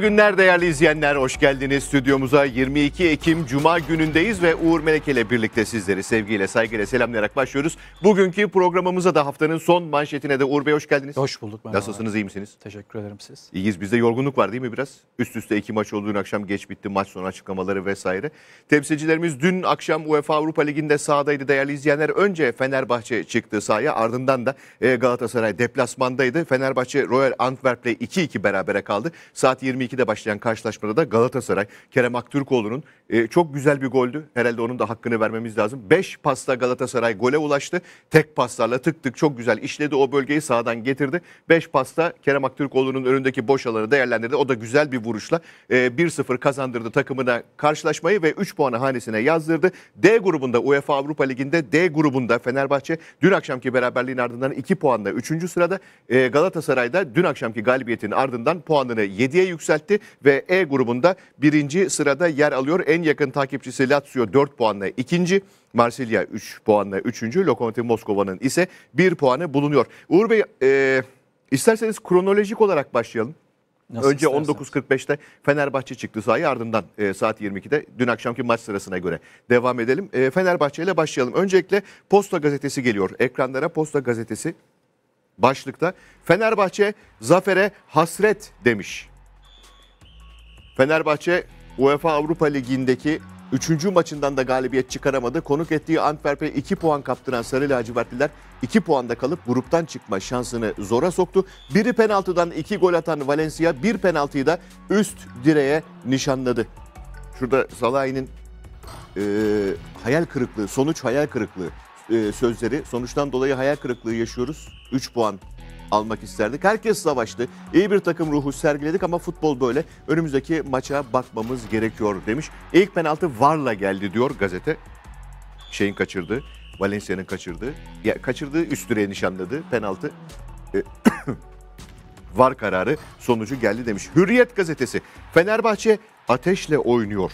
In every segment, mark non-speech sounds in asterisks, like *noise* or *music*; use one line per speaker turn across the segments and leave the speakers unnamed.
Mutlu günler değerli izleyenler. Hoş geldiniz stüdyomuza. 22 Ekim Cuma günündeyiz ve Uğur Melek ile birlikte sizleri sevgiyle, saygıyla selamlayarak başlıyoruz. Bugünkü programımıza da haftanın son manşetine de Uğur Bey hoş geldiniz. Hoş bulduk. Ben Nasılsınız, abi. iyi misiniz? Teşekkür ederim siz. İyiyiz. Bizde yorgunluk var değil mi biraz? Üst üste iki maç oldu. akşam geç bitti maç sonu açıklamaları vesaire. Temsilcilerimiz dün akşam UEFA Avrupa Ligi'nde sahadaydı değerli izleyenler. Önce Fenerbahçe çıktı sahaya ardından da e, Galatasaray deplasmandaydı. Fenerbahçe Royal Antwerp'le 2-2 berabere kaldı. Saat 22 2'de başlayan karşılaşmada da Galatasaray Kerem Aktürkoğlu'nun e, çok güzel bir goldü. Herhalde onun da hakkını vermemiz lazım. 5 pasta Galatasaray gole ulaştı. Tek paslarla tık tık çok güzel işledi o bölgeyi sağdan getirdi. 5 pasta Kerem Aktürkoğlu'nun önündeki boş alanı değerlendirdi. O da güzel bir vuruşla e, 1-0 kazandırdı takımına karşılaşmayı ve 3 puanı hanesine yazdırdı. D grubunda UEFA Avrupa Ligi'nde D grubunda Fenerbahçe dün akşamki beraberliğin ardından 2 puanla 3. sırada e, Galatasaray'da dün akşamki galibiyetin ardından puanını 7'ye yükseltti yükseltti ve E grubunda birinci sırada yer alıyor. En yakın takipçisi Lazio 4 puanla ikinci. Marsilya 3 puanla üçüncü, Lokomotiv Moskova'nın ise bir puanı bulunuyor. Uğur Bey e, isterseniz kronolojik olarak başlayalım. Nasıl Önce 19.45'te Fenerbahçe çıktı sahaya ardından e, saat 22'de dün akşamki maç sırasına göre devam edelim. E, Fenerbahçe ile başlayalım. Öncelikle Posta Gazetesi geliyor. Ekranlara Posta Gazetesi başlıkta Fenerbahçe zafere hasret demiş. Fenerbahçe UEFA Avrupa Ligi'ndeki 3. maçından da galibiyet çıkaramadı. Konuk ettiği Antwerp'e 2 puan kaptıran Sarı Lacivertliler 2 puanda kalıp gruptan çıkma şansını zora soktu. Biri penaltıdan 2 gol atan Valencia bir penaltıyı da üst direğe nişanladı. Şurada Salahi'nin e, hayal kırıklığı, sonuç hayal kırıklığı e, sözleri. Sonuçtan dolayı hayal kırıklığı yaşıyoruz. 3 puan almak isterdik. Herkes savaştı. İyi bir takım ruhu sergiledik ama futbol böyle. Önümüzdeki maça bakmamız gerekiyor demiş. İlk penaltı varla geldi diyor gazete. Şeyin kaçırdı. Valencia'nın kaçırdı. Ya kaçırdığı üst direğe nişanladı penaltı. E, *coughs* var kararı sonucu geldi demiş. Hürriyet gazetesi. Fenerbahçe ateşle oynuyor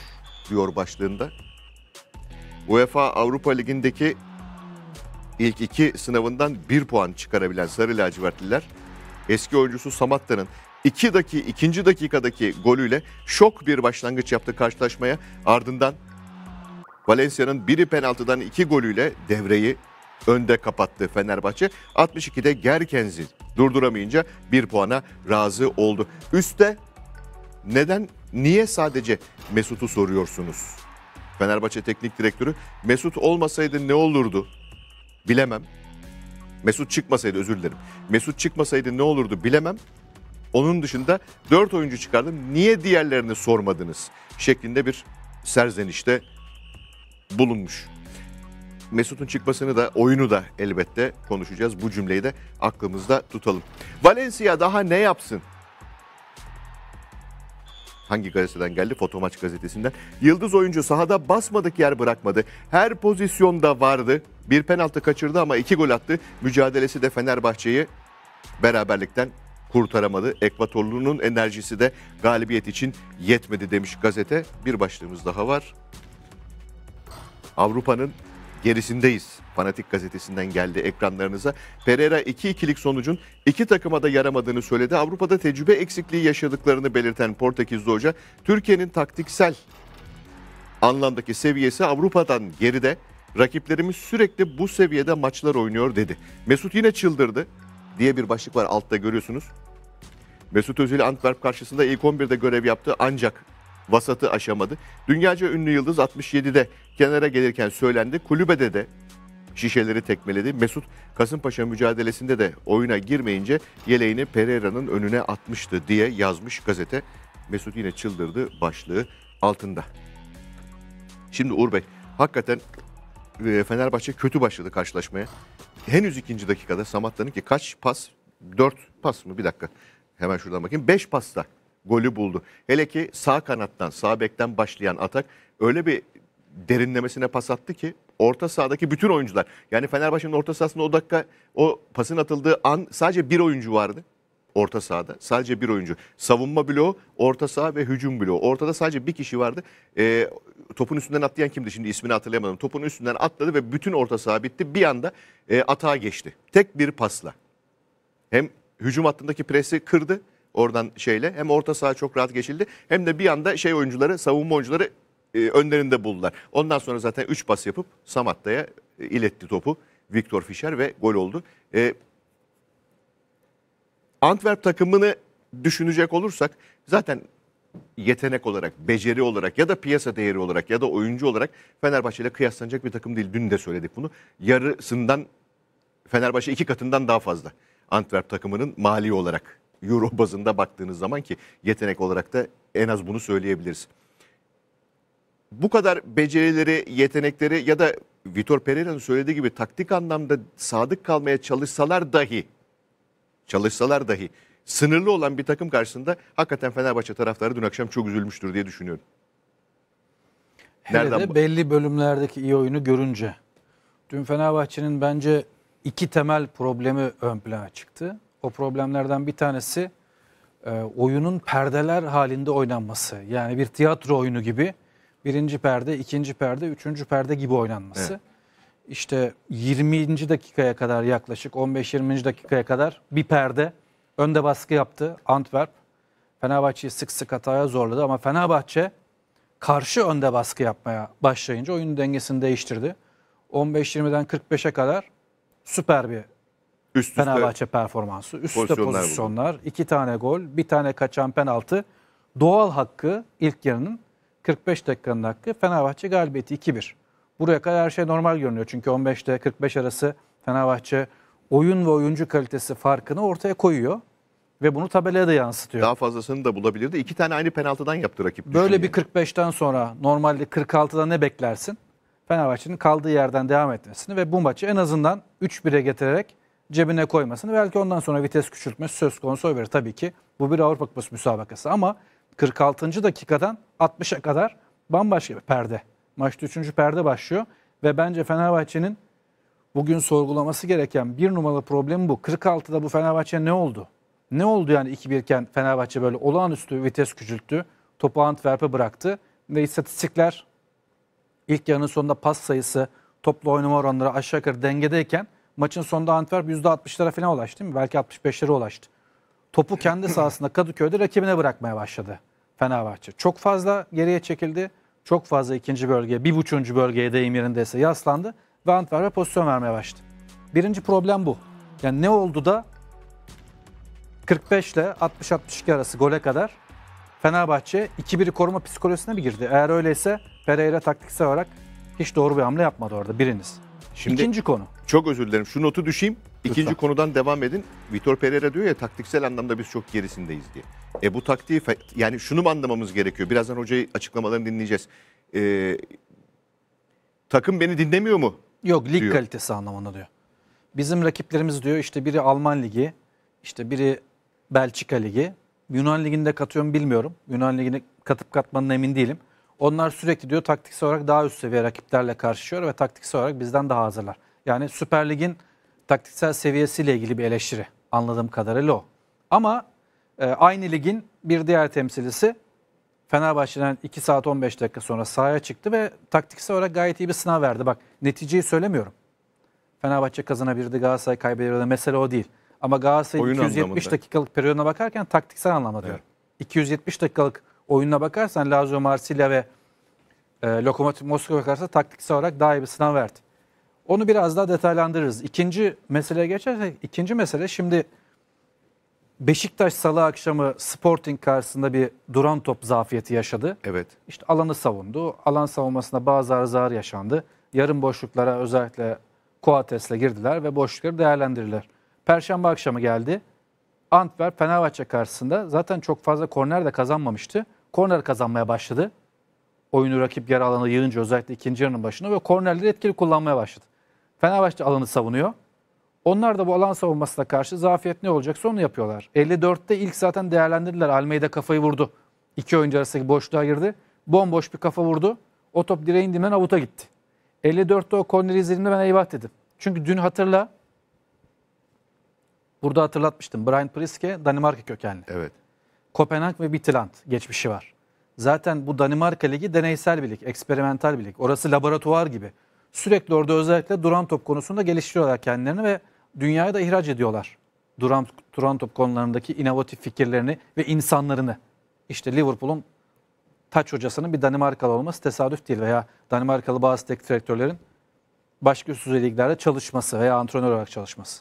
diyor başlığında. UEFA Avrupa Ligi'ndeki ilk iki sınavından bir puan çıkarabilen Sarı Lacivertliler eski oyuncusu Samatta'nın 2 dakika, ikinci dakikadaki golüyle şok bir başlangıç yaptı karşılaşmaya. Ardından Valencia'nın biri penaltıdan iki golüyle devreyi önde kapattı Fenerbahçe. 62'de Gerkenz'i durduramayınca bir puana razı oldu. Üste neden, niye sadece Mesut'u soruyorsunuz? Fenerbahçe Teknik Direktörü Mesut olmasaydı ne olurdu bilemem. Mesut çıkmasaydı özür dilerim. Mesut çıkmasaydı ne olurdu bilemem. Onun dışında 4 oyuncu çıkardım. Niye diğerlerini sormadınız? Şeklinde bir serzenişte bulunmuş. Mesut'un çıkmasını da oyunu da elbette konuşacağız. Bu cümleyi de aklımızda tutalım. Valencia daha ne yapsın? hangi gazeteden geldi? Fotomaç gazetesinden. Yıldız oyuncu sahada basmadık yer bırakmadı. Her pozisyonda vardı. Bir penaltı kaçırdı ama iki gol attı. Mücadelesi de Fenerbahçe'yi beraberlikten kurtaramadı. Ekvatorlu'nun enerjisi de galibiyet için yetmedi demiş gazete. Bir başlığımız daha var. Avrupa'nın gerisindeyiz. Fanatik gazetesinden geldi ekranlarınıza. Pereira 2-2'lik sonucun iki takıma da yaramadığını söyledi. Avrupa'da tecrübe eksikliği yaşadıklarını belirten Portekizli hoca, Türkiye'nin taktiksel anlamdaki seviyesi Avrupa'dan geride. Rakiplerimiz sürekli bu seviyede maçlar oynuyor dedi. Mesut yine çıldırdı diye bir başlık var altta görüyorsunuz. Mesut Özil Antwerp karşısında ilk 11'de görev yaptı ancak vasatı aşamadı. Dünyaca ünlü yıldız 67'de kenara gelirken söylendi. Kulübede de şişeleri tekmeledi. Mesut Kasımpaşa mücadelesinde de oyuna girmeyince yeleğini Pereira'nın önüne atmıştı diye yazmış gazete. Mesut yine çıldırdı başlığı altında. Şimdi Uğur Bey hakikaten e, Fenerbahçe kötü başladı karşılaşmaya. Henüz ikinci dakikada Samatta'nın ki kaç pas? Dört pas mı? Bir dakika. Hemen şuradan bakayım. Beş pasta golü buldu. Hele ki sağ kanattan, sağ bekten başlayan atak öyle bir derinlemesine pas attı ki orta sahadaki bütün oyuncular. Yani Fenerbahçe'nin orta sahasında o dakika o pasın atıldığı an sadece bir oyuncu vardı orta sahada. Sadece bir oyuncu. Savunma bloğu, orta saha ve hücum bloğu. Ortada sadece bir kişi vardı. E, topun üstünden atlayan kimdi şimdi ismini hatırlayamadım. Topun üstünden atladı ve bütün orta saha bitti. Bir anda e, atağa geçti. Tek bir pasla. Hem hücum hattındaki presi kırdı Oradan şeyle hem orta saha çok rahat geçildi hem de bir anda şey oyuncuları savunma oyuncuları e, önlerinde buldular. Ondan sonra zaten 3 pas yapıp Samatta'ya e, iletti topu Viktor Fischer ve gol oldu. E, Antwerp takımını düşünecek olursak zaten yetenek olarak, beceri olarak ya da piyasa değeri olarak ya da oyuncu olarak Fenerbahçe ile kıyaslanacak bir takım değil. Dün de söyledik bunu. Yarısından Fenerbahçe iki katından daha fazla Antwerp takımının mali olarak Euro bazında baktığınız zaman ki yetenek olarak da en az bunu söyleyebiliriz. Bu kadar becerileri, yetenekleri ya da Vitor Pereira'nın söylediği gibi taktik anlamda sadık kalmaya çalışsalar dahi çalışsalar dahi sınırlı olan bir takım karşısında hakikaten Fenerbahçe tarafları dün akşam çok üzülmüştür diye düşünüyorum. Hele de
belli bölümlerdeki iyi oyunu görünce. Dün Fenerbahçe'nin bence iki temel problemi ön plana çıktı. O problemlerden bir tanesi e, oyunun perdeler halinde oynanması. Yani bir tiyatro oyunu gibi birinci perde, ikinci perde, üçüncü perde gibi oynanması. Evet. İşte 20. dakikaya kadar yaklaşık 15-20. dakikaya kadar bir perde önde baskı yaptı Antwerp. Fenerbahçe'yi sık sık hataya zorladı ama Fenerbahçe karşı önde baskı yapmaya başlayınca oyunun dengesini değiştirdi. 15-20'den 45'e kadar süper bir
Üst üste Fenerbahçe
performansı. Üst üste pozisyonlar, pozisyonlar iki tane gol, bir tane kaçan penaltı. Doğal hakkı ilk yarının 45 dakikanın hakkı Fenerbahçe galibiyeti 2-1. Buraya kadar her şey normal görünüyor. Çünkü 15te 45 arası Fenerbahçe oyun ve oyuncu kalitesi farkını ortaya koyuyor. Ve bunu tabelaya da yansıtıyor. Daha
fazlasını da bulabilirdi. İki tane aynı penaltıdan yaptı rakip. Böyle yani.
bir 45'ten sonra normalde 46'da ne beklersin? Fenerbahçe'nin kaldığı yerden devam etmesini ve bu maçı en azından 3-1'e getirerek cebine koymasını belki ondan sonra vites küçültmesi söz konusu olabilir. Tabii ki bu bir Avrupa Kupası müsabakası ama 46. dakikadan 60'a kadar bambaşka bir perde. Maçta 3. perde başlıyor ve bence Fenerbahçe'nin bugün sorgulaması gereken bir numaralı problemi bu. 46'da bu Fenerbahçe ne oldu? Ne oldu yani 2-1 iken Fenerbahçe böyle olağanüstü vites küçülttü. Topu Antwerp'e bıraktı ve istatistikler ilk yarının sonunda pas sayısı, toplu oynama oranları aşağı yukarı dengedeyken Maçın sonunda Antwerp %60'lara falan ulaştı değil mi? Belki 65'lere ulaştı. Topu kendi sahasında Kadıköy'de rakibine bırakmaya başladı Fenerbahçe. Çok fazla geriye çekildi. Çok fazla ikinci bölgeye, bir buçuncu bölgeye deyim yerindeyse yaslandı ve Antwerp'e pozisyon vermeye başladı. Birinci problem bu. Yani ne oldu da 45 ile 60-62 arası gole kadar Fenerbahçe 2-1'i koruma psikolojisine mi girdi? Eğer öyleyse Pereira taktiksel olarak hiç doğru bir hamle yapmadı orada
biriniz. Şimdi İkinci konu. Çok özür dilerim. Şu notu düşeyim. İkinci Lütfen. konudan devam edin. Vitor Pereira diyor ya taktiksel anlamda biz çok gerisindeyiz diye. E bu taktiği yani şunu mu anlamamız gerekiyor? Birazdan hocayı açıklamalarını dinleyeceğiz. E, takım beni dinlemiyor mu? Yok lig diyor.
kalitesi anlamında diyor. Bizim rakiplerimiz diyor işte biri Alman ligi, işte biri Belçika ligi. Yunan liginde katıyorum bilmiyorum. Yunan ligine katıp katmanın emin değilim. Onlar sürekli diyor taktiksel olarak daha üst seviye rakiplerle karşılaşıyor ve taktiksel olarak bizden daha hazırlar. Yani Süper Lig'in taktiksel seviyesiyle ilgili bir eleştiri anladığım kadarıyla o. Ama e, aynı ligin bir diğer temsilcisi Fenerbahçe'den 2 saat 15 dakika sonra sahaya çıktı ve taktiksel olarak gayet iyi bir sınav verdi. Bak neticeyi söylemiyorum. Fenerbahçe kazanabilirdi, Galatasaray kaybederdi Mesele o değil. Ama Galatasaray Oyun 270 anlamında. dakikalık periyoduna bakarken taktiksel anlamda diyorum. Evet. 270 dakikalık oyununa bakarsan Lazio Marsilya ve e, Lokomotiv Moskova karşı taktiksel olarak daha iyi bir sınav verdi. Onu biraz daha detaylandırırız. İkinci meseleye geçersek, ikinci mesele şimdi Beşiktaş salı akşamı Sporting karşısında bir duran top zafiyeti yaşadı. Evet. İşte alanı savundu. Alan savunmasında bazı arızalar yaşandı. Yarım boşluklara özellikle Coates'le girdiler ve boşlukları değerlendirdiler. Perşembe akşamı geldi. Antwerp Fenerbahçe karşısında zaten çok fazla korner de kazanmamıştı korner kazanmaya başladı. Oyunu rakip yarı alana yığınca özellikle ikinci yarının başına ve kornerleri etkili kullanmaya başladı. Fenerbahçe alanı savunuyor. Onlar da bu alan savunmasına karşı zafiyet ne olacaksa onu yapıyorlar. 54'te ilk zaten değerlendirdiler. Almeida kafayı vurdu. İki oyuncu arasındaki boşluğa girdi. Bomboş bir kafa vurdu. O top direğin dibinden avuta gitti. 54'te o korneri izlediğimde ben eyvah dedim. Çünkü dün hatırla burada hatırlatmıştım. Brian Priske Danimarka kökenli. Evet. Kopenhag ve Bitland geçmişi var. Zaten bu Danimarka Ligi deneysel bir lig, eksperimental bir lig. Orası laboratuvar gibi. Sürekli orada özellikle duran top konusunda geliştiriyorlar kendilerini ve dünyaya da ihraç ediyorlar. Duran, duran top konularındaki inovatif fikirlerini ve insanlarını. İşte Liverpool'un taç hocasının bir Danimarkalı olması tesadüf değil veya Danimarkalı bazı teknik direktörlerin başka üst düzey liglerde çalışması veya antrenör olarak çalışması.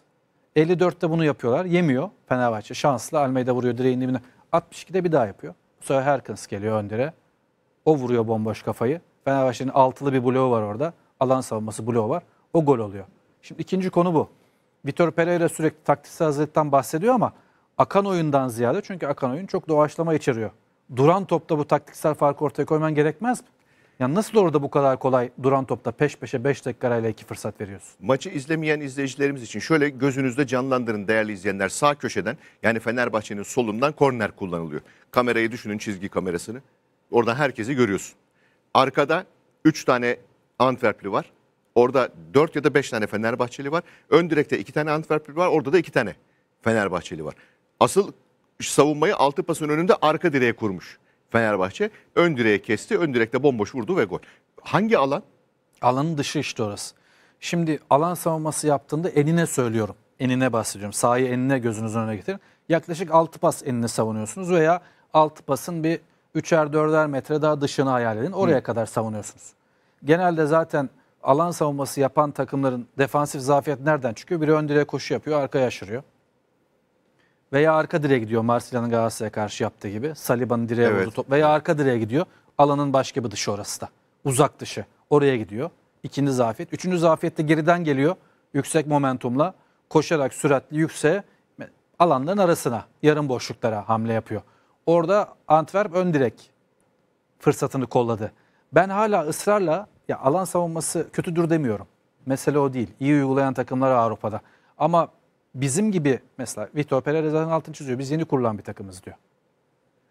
54'te bunu yapıyorlar. Yemiyor Fenerbahçe. Şanslı Almeyda vuruyor direğin dibine. 62'de bir daha yapıyor. Bu Herkins geliyor Önder'e. O vuruyor bomboş kafayı. Fenerbahçe'nin altılı bir bloğu var orada. Alan savunması bloğu var. O gol oluyor. Şimdi ikinci konu bu. Vitor Pereira sürekli taktiksel hazırlıktan bahsediyor ama akan oyundan ziyade çünkü akan oyun çok doğaçlama içeriyor. Duran topta bu taktiksel farkı ortaya koyman gerekmez mi? Yani nasıl orada bu kadar kolay duran topta peş peşe 5 dakika arayla iki fırsat veriyorsun?
Maçı izlemeyen izleyicilerimiz için şöyle gözünüzde canlandırın değerli izleyenler. Sağ köşeden yani Fenerbahçe'nin solundan korner kullanılıyor. Kamerayı düşünün çizgi kamerasını. orada herkesi görüyorsun. Arkada 3 tane Antwerpli var. Orada 4 ya da 5 tane Fenerbahçeli var. Ön direkte 2 tane Antwerpli var. Orada da 2 tane Fenerbahçeli var. Asıl savunmayı altı pasın önünde arka direğe kurmuş. Fenerbahçe. Ön direğe kesti. Ön direkte bomboş vurdu ve gol. Hangi alan? Alanın dışı işte orası.
Şimdi alan savunması yaptığında enine söylüyorum. Enine bahsediyorum. Sahayı enine gözünüzün önüne getirin. Yaklaşık 6 pas enine savunuyorsunuz veya 6 pasın bir 3'er 4'er metre daha dışını hayal edin. Oraya Hı. kadar savunuyorsunuz. Genelde zaten alan savunması yapan takımların defansif zafiyet nereden çıkıyor? Biri ön direğe koşu yapıyor, arkaya aşırıyor. Veya arka direğe gidiyor Marsilya'nın Galatasaray'a karşı yaptığı gibi. Saliba'nın direğe evet. vurdu top. Veya arka direğe gidiyor. Alanın başka bir dışı orası da. Uzak dışı. Oraya gidiyor. İkinci zafiyet. Üçüncü zafiyette geriden geliyor. Yüksek momentumla. Koşarak süratli yükseğe alanların arasına, yarım boşluklara hamle yapıyor. Orada Antwerp ön direk fırsatını kolladı. Ben hala ısrarla ya alan savunması kötüdür demiyorum. Mesele o değil. İyi uygulayan takımlar Avrupa'da. Ama bizim gibi mesela Vitor Pereira zaten altın çiziyor. Biz yeni kurulan bir takımız diyor.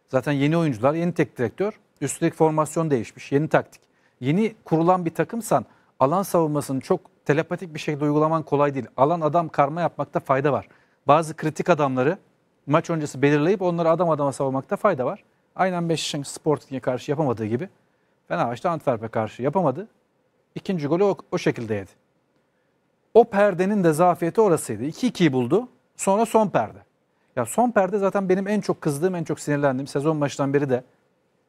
Zaten yeni oyuncular, yeni tek direktör. Üstelik formasyon değişmiş, yeni taktik. Yeni kurulan bir takımsan alan savunmasını çok telepatik bir şekilde uygulaman kolay değil. Alan adam karma yapmakta fayda var. Bazı kritik adamları maç öncesi belirleyip onları adam adama savunmakta fayda var. Aynen Beşiktaş'ın Sporting'e karşı yapamadığı gibi Fenerbahçe Antwerp'e karşı yapamadı. İkinci golü o, o şekilde yedi. O perdenin de zafiyeti orasıydı. 2-2'yi buldu. Sonra son perde. Ya son perde zaten benim en çok kızdığım, en çok sinirlendiğim sezon başından beri de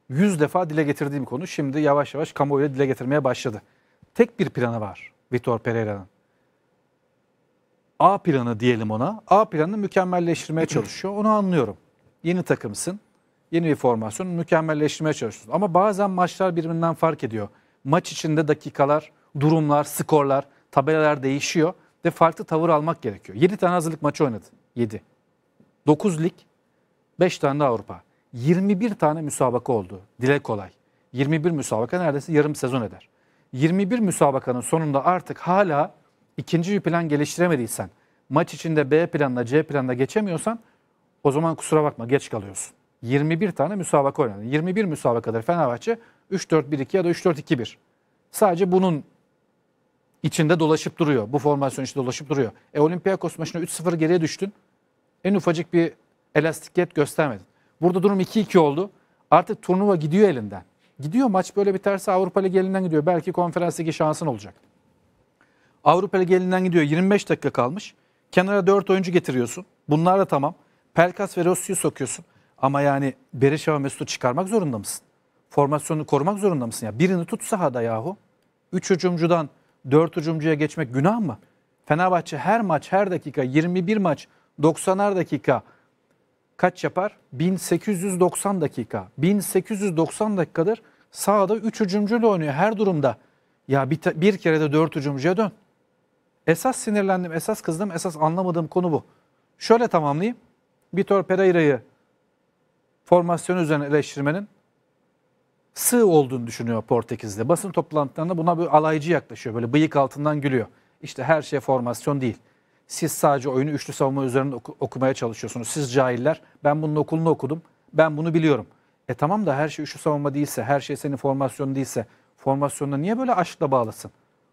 100 defa dile getirdiğim konu. Şimdi yavaş yavaş kamuoyuyla dile getirmeye başladı. Tek bir planı var Vitor Pereira'nın. A planı diyelim ona. A planını mükemmelleştirmeye çalışıyor. Onu anlıyorum. Yeni takımsın. Yeni bir formasyonu mükemmelleştirmeye çalışıyorsun. Ama bazen maçlar birbirinden fark ediyor. Maç içinde dakikalar, durumlar, skorlar tabelalar değişiyor ve farklı tavır almak gerekiyor. 7 tane hazırlık maçı oynadı. 7. 9 lig, 5 tane de Avrupa. 21 tane müsabaka oldu. Dile kolay. 21 müsabaka neredeyse yarım sezon eder. 21 müsabakanın sonunda artık hala ikinci bir plan geliştiremediysen, maç içinde B planla C planla geçemiyorsan o zaman kusura bakma geç kalıyorsun. 21 tane müsabaka oynadı. 21 müsabakadır Fenerbahçe 3-4-1-2 ya da 3-4-2-1. Sadece bunun içinde dolaşıp duruyor. Bu formasyon içinde dolaşıp duruyor. E Olympiakos maçına 3-0 geriye düştün. En ufacık bir elastikiyet göstermedin. Burada durum 2-2 oldu. Artık turnuva gidiyor elinden. Gidiyor maç böyle biterse Avrupa Ligi elinden gidiyor. Belki konferans şansın olacak. Avrupa Ligi elinden gidiyor. 25 dakika kalmış. Kenara 4 oyuncu getiriyorsun. Bunlar da tamam. Pelkas ve Rossi'yi sokuyorsun. Ama yani Berisha ve Mesut'u çıkarmak zorunda mısın? Formasyonu korumak zorunda mısın? Ya birini tut sahada yahu. 3 hücumcudan dört hücumcuya geçmek günah mı? Fenerbahçe her maç her dakika 21 maç 90'ar dakika kaç yapar? 1890 dakika. 1890 dakikadır sahada 3 hücumcuyla oynuyor her durumda. Ya bir, bir kere de 4 hücumcuya dön. Esas sinirlendim, esas kızdım, esas anlamadığım konu bu. Şöyle tamamlayayım. Vitor Pereira'yı formasyon üzerine eleştirmenin sığ olduğunu düşünüyor Portekiz'de. Basın toplantılarında buna bir alaycı yaklaşıyor. Böyle bıyık altından gülüyor. İşte her şey formasyon değil. Siz sadece oyunu üçlü savunma üzerinde oku okumaya çalışıyorsunuz. Siz cahiller. Ben bunun okulunu okudum. Ben bunu biliyorum. E tamam da her şey üçlü savunma değilse, her şey senin formasyon değilse, formasyonuna niye böyle aşkla bağlasın?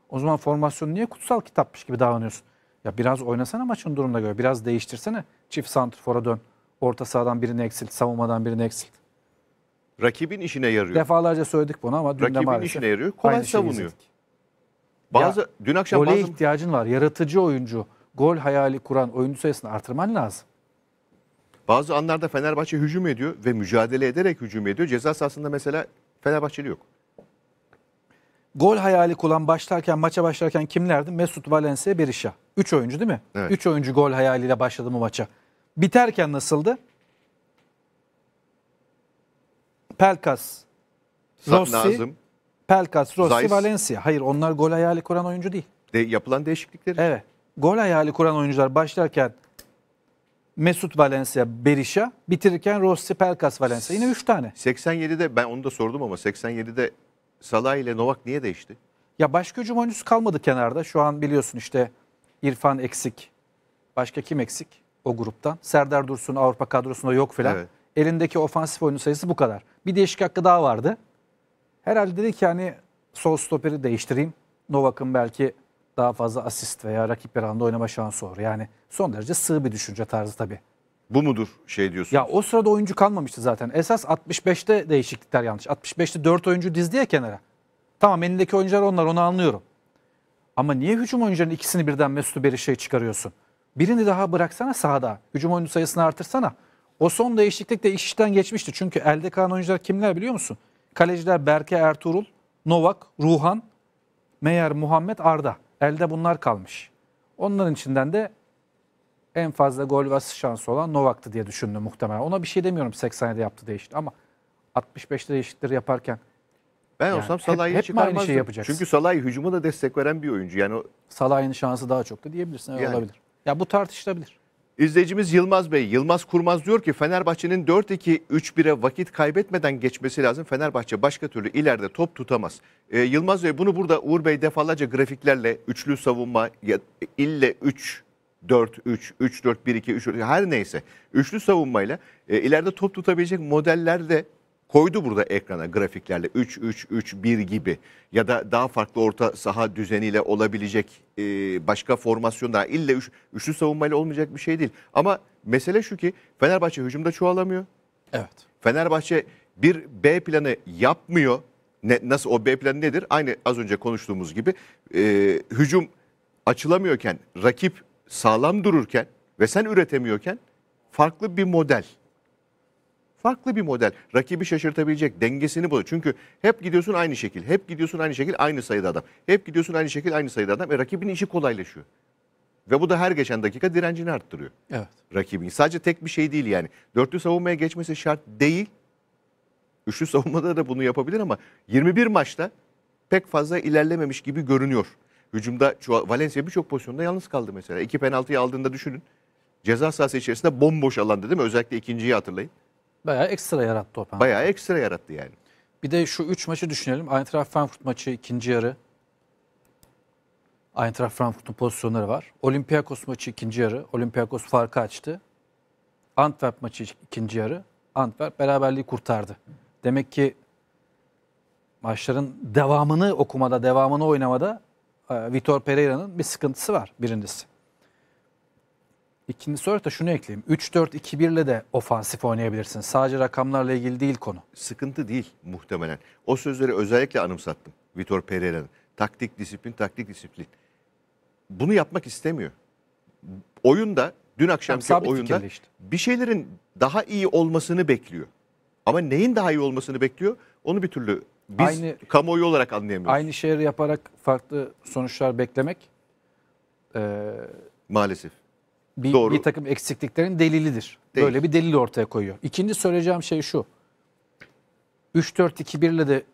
O zaman formasyon niye kutsal kitapmış gibi davranıyorsun? Ya biraz oynasana maçın durumuna göre. Biraz değiştirsene. Çift santrfora dön. Orta sahadan birini eksilt, savunmadan birini eksilt.
Rakibin işine yarıyor.
Defalarca söyledik bunu ama dün Rakibin de maalesef. işine yarıyor. Kolay savunuyor.
Bazı ya, dün
akşam bazı... ihtiyacın var. Yaratıcı oyuncu, gol hayali kuran oyuncu sayısını artırman lazım.
Bazı anlarda Fenerbahçe hücum ediyor ve mücadele ederek hücum ediyor. Ceza sahasında mesela Fenerbahçeli yok.
Gol hayali kuran başlarken, maça başlarken kimlerdi? Mesut, Valencia, Berisha. Üç oyuncu değil mi? Evet. Üç oyuncu gol hayaliyle başladı mı maça. Biterken nasıldı? Pelkas,
Rossi, Nazım.
Pelkas, Rossi, Zayis. Valencia. Hayır onlar gol hayali kuran oyuncu değil. De, yapılan değişiklikleri. Evet. Gol hayali kuran oyuncular başlarken Mesut Valencia, Berisha bitirirken Rossi, Pelkas, Valencia. Yine 3 tane.
87'de ben onu da sordum ama 87'de Salah ile Novak niye değişti? Ya başka hücum oyuncusu kalmadı kenarda.
Şu an biliyorsun işte İrfan eksik. Başka kim eksik o gruptan? Serdar Dursun Avrupa kadrosunda yok filan. Evet. Elindeki ofansif oyuncu sayısı bu kadar. Bir değişik hakkı daha vardı. Herhalde dedi ki hani sol stoperi değiştireyim. Novak'ın belki daha fazla asist veya rakip bir anda oynama şansı olur. Yani son derece sığ bir düşünce tarzı tabii. Bu mudur şey diyorsun? Ya o sırada oyuncu kalmamıştı zaten. Esas 65'te değişiklikler yanlış. 65'te 4 oyuncu dizdi ya kenara. Tamam elindeki oyuncular onlar onu anlıyorum. Ama niye hücum oyuncuların ikisini birden Mesut'u şey çıkarıyorsun? Birini daha bıraksana sahada. Hücum oyuncu sayısını artırsana. O son değişiklik de iş işten geçmişti. Çünkü elde kalan oyuncular kimler biliyor musun? Kaleciler Berke Ertuğrul, Novak, Ruhan, Meyer, Muhammed, Arda. Elde bunlar kalmış. Onların içinden de en fazla gol ve asist şansı olan Novak'tı diye düşündüm muhtemelen. Ona bir şey demiyorum 87 yaptı değişti ama 65'te değişikleri yaparken
ben yani olsam Salah'ı hep, hep şey yapacaksın. Çünkü Salah hücumu da destek veren bir oyuncu. Yani o... Salah'ın şansı daha çoktu diyebilirsin. yani. olabilir. Ya bu tartışılabilir. İzleyicimiz Yılmaz Bey, Yılmaz Kurmaz diyor ki Fenerbahçe'nin 4-2-3-1'e vakit kaybetmeden geçmesi lazım. Fenerbahçe başka türlü ileride top tutamaz. Ee, Yılmaz Bey bunu burada Uğur Bey defalarca grafiklerle üçlü savunma ya, ille 3 4 3 3 4 1 2 3 4, her neyse üçlü savunmayla e, ileride top tutabilecek modellerde koydu burada ekrana grafiklerle 3-3-3-1 gibi ya da daha farklı orta saha düzeniyle olabilecek e, başka formasyonlar illa üç, üçlü savunmayla olmayacak bir şey değil. Ama mesele şu ki Fenerbahçe hücumda çoğalamıyor. Evet. Fenerbahçe bir B planı yapmıyor. Ne, nasıl o B planı nedir? Aynı az önce konuştuğumuz gibi e, hücum açılamıyorken, rakip sağlam dururken ve sen üretemiyorken farklı bir model farklı bir model. Rakibi şaşırtabilecek, dengesini bozuyor. Çünkü hep gidiyorsun aynı şekil, hep gidiyorsun aynı şekil, aynı sayıda adam. Hep gidiyorsun aynı şekil, aynı sayıda adam. ve rakibin işi kolaylaşıyor. Ve bu da her geçen dakika direncini arttırıyor. Evet. Rakibin. Sadece tek bir şey değil yani. Dörtlü savunmaya geçmesi şart değil. Üçlü *laughs* savunmada da bunu yapabilir ama 21 maçta pek fazla ilerlememiş gibi görünüyor. Hücumda Valencia birçok pozisyonda yalnız kaldı mesela. İki penaltıyı aldığında düşünün. Ceza sahası içerisinde bomboş alanda değil mi? Özellikle ikinciyi hatırlayın.
Bayağı ekstra yarattı o
penaltı. Bayağı ekstra yarattı yani.
Bir de şu 3 maçı düşünelim. Eintracht Frankfurt maçı ikinci yarı. Eintracht Frankfurt'un pozisyonları var. Olympiakos maçı ikinci yarı. Olympiakos farkı açtı. Antwerp maçı ikinci yarı. Antwerp beraberliği kurtardı. Demek ki maçların devamını okumada, devamını oynamada e, Vitor Pereira'nın bir sıkıntısı var birincisi. İkinci soru da şunu ekleyeyim. 3-4-2-1 ile de ofansif oynayabilirsin. Sadece rakamlarla ilgili değil konu. Sıkıntı değil
muhtemelen. O sözleri özellikle anımsattım Vitor Pereira'nın. Taktik disiplin, taktik disiplin. Bunu yapmak istemiyor. Oyunda, dün akşamki yani oyunda işte. bir şeylerin daha iyi olmasını bekliyor. Ama neyin daha iyi olmasını bekliyor onu bir türlü biz aynı, kamuoyu olarak anlayamıyoruz. Aynı şeyleri yaparak farklı sonuçlar beklemek... Ee, Maalesef bir, Doğru. bir takım
eksikliklerin delilidir. Değil. Böyle bir delil ortaya koyuyor. İkinci söyleyeceğim şey şu. 3-4-2-1 ile de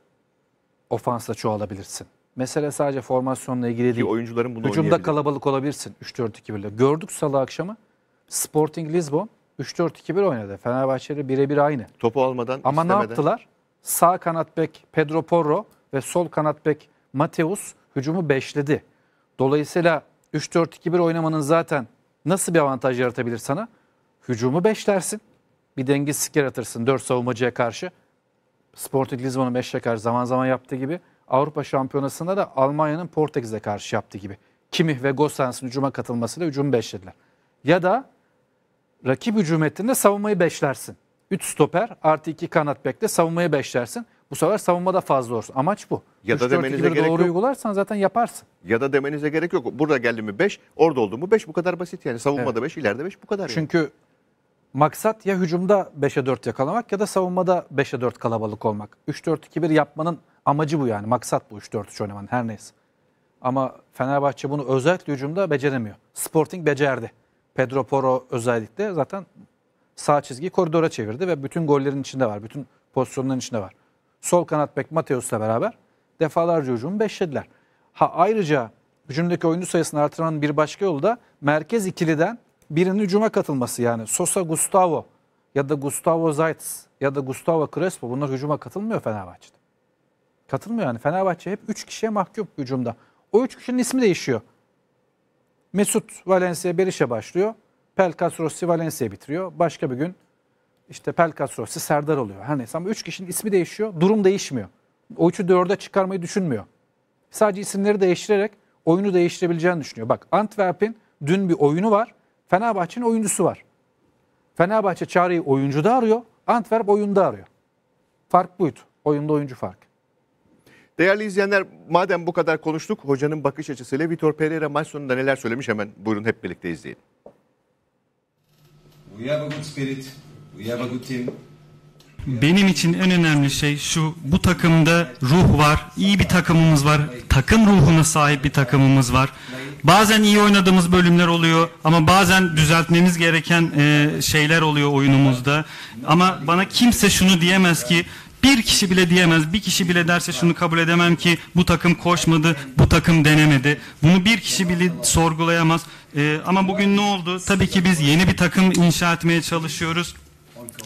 ofansla çoğalabilirsin. Mesele sadece formasyonla ilgili Ki değil. oyuncuların bunu Hücumda kalabalık olabilirsin 3-4-2-1 ile. Gördük salı akşamı Sporting Lisbon 3-4-2-1 oynadı. Fenerbahçe'de birebir aynı. Topu almadan Ama istemeden. ne yaptılar? Sağ kanat bek Pedro Porro ve sol kanat bek Mateus hücumu beşledi. Dolayısıyla 3-4-2-1 oynamanın zaten nasıl bir avantaj yaratabilir sana? Hücumu beşlersin, dersin. Bir dengesizlik yaratırsın dört savunmacıya karşı. Sporting Lisbon'un 5 yakar zaman zaman yaptığı gibi. Avrupa Şampiyonası'nda da Almanya'nın Portekiz'e karşı yaptığı gibi. Kimih ve Gosens'in hücuma katılmasıyla hücumu beşlediler. Ya da rakip hücum ettiğinde savunmayı beşlersin. Üç stoper artı iki kanat bekle savunmayı beşlersin. Bu sefer savunma da fazla olsun. Amaç bu. Ya da demenize gerek doğru yok.
uygularsan zaten yaparsın. Ya da demenize gerek yok. Burada geldi mi 5, orada oldu mu 5 bu kadar basit yani. Savunmada 5, evet. ileride 5 bu kadar. Çünkü yani.
maksat ya hücumda 5'e 4 yakalamak ya da savunmada 5'e 4 kalabalık olmak. 3-4-2-1 yapmanın amacı bu yani. Maksat bu 3-4-3 oynamanın her neyse. Ama Fenerbahçe bunu özellikle hücumda beceremiyor. Sporting becerdi. Pedro Poro özellikle zaten sağ çizgiyi koridora çevirdi ve bütün gollerin içinde var. Bütün pozisyonların içinde var sol kanat bek Mateos'la beraber defalarca hücumu beşlediler. Ha ayrıca hücumdaki oyuncu sayısını artıran bir başka yolu da merkez ikiliden birinin hücuma katılması yani Sosa Gustavo ya da Gustavo Zaitz ya da Gustavo Crespo bunlar hücuma katılmıyor Fenerbahçe'de. Katılmıyor yani Fenerbahçe hep 3 kişiye mahkum hücumda. O 3 kişinin ismi değişiyor. Mesut Valencia Beriş'e başlıyor. Pelkas Rossi Valencia bitiriyor. Başka bir gün işte Pelkas Rossi, Serdar oluyor. Her neyse ama üç kişinin ismi değişiyor, durum değişmiyor. O üçü dörde çıkarmayı düşünmüyor. Sadece isimleri değiştirerek oyunu değiştirebileceğini düşünüyor. Bak Antwerp'in dün bir oyunu var. Fenerbahçe'nin oyuncusu var. Fenerbahçe çareyi oyuncuda arıyor. Antwerp oyunda arıyor. Fark buydu. Oyunda oyuncu
fark. Değerli izleyenler madem bu kadar konuştuk hocanın bakış açısıyla Vitor Pereira maç sonunda neler söylemiş hemen buyurun hep birlikte izleyelim. We have a good spirit.
Benim için en önemli şey şu, bu takımda ruh var, iyi bir takımımız var, takım ruhuna sahip bir takımımız var. Bazen iyi oynadığımız bölümler oluyor ama bazen düzeltmemiz gereken e, şeyler oluyor oyunumuzda. Ama bana kimse şunu diyemez ki bir kişi bile diyemez. Bir kişi bile derse şunu kabul edemem ki bu takım koşmadı, bu takım denemedi. Bunu bir kişi bile sorgulayamaz. Ee, ama bugün ne oldu? Tabii ki biz yeni bir takım inşa etmeye çalışıyoruz.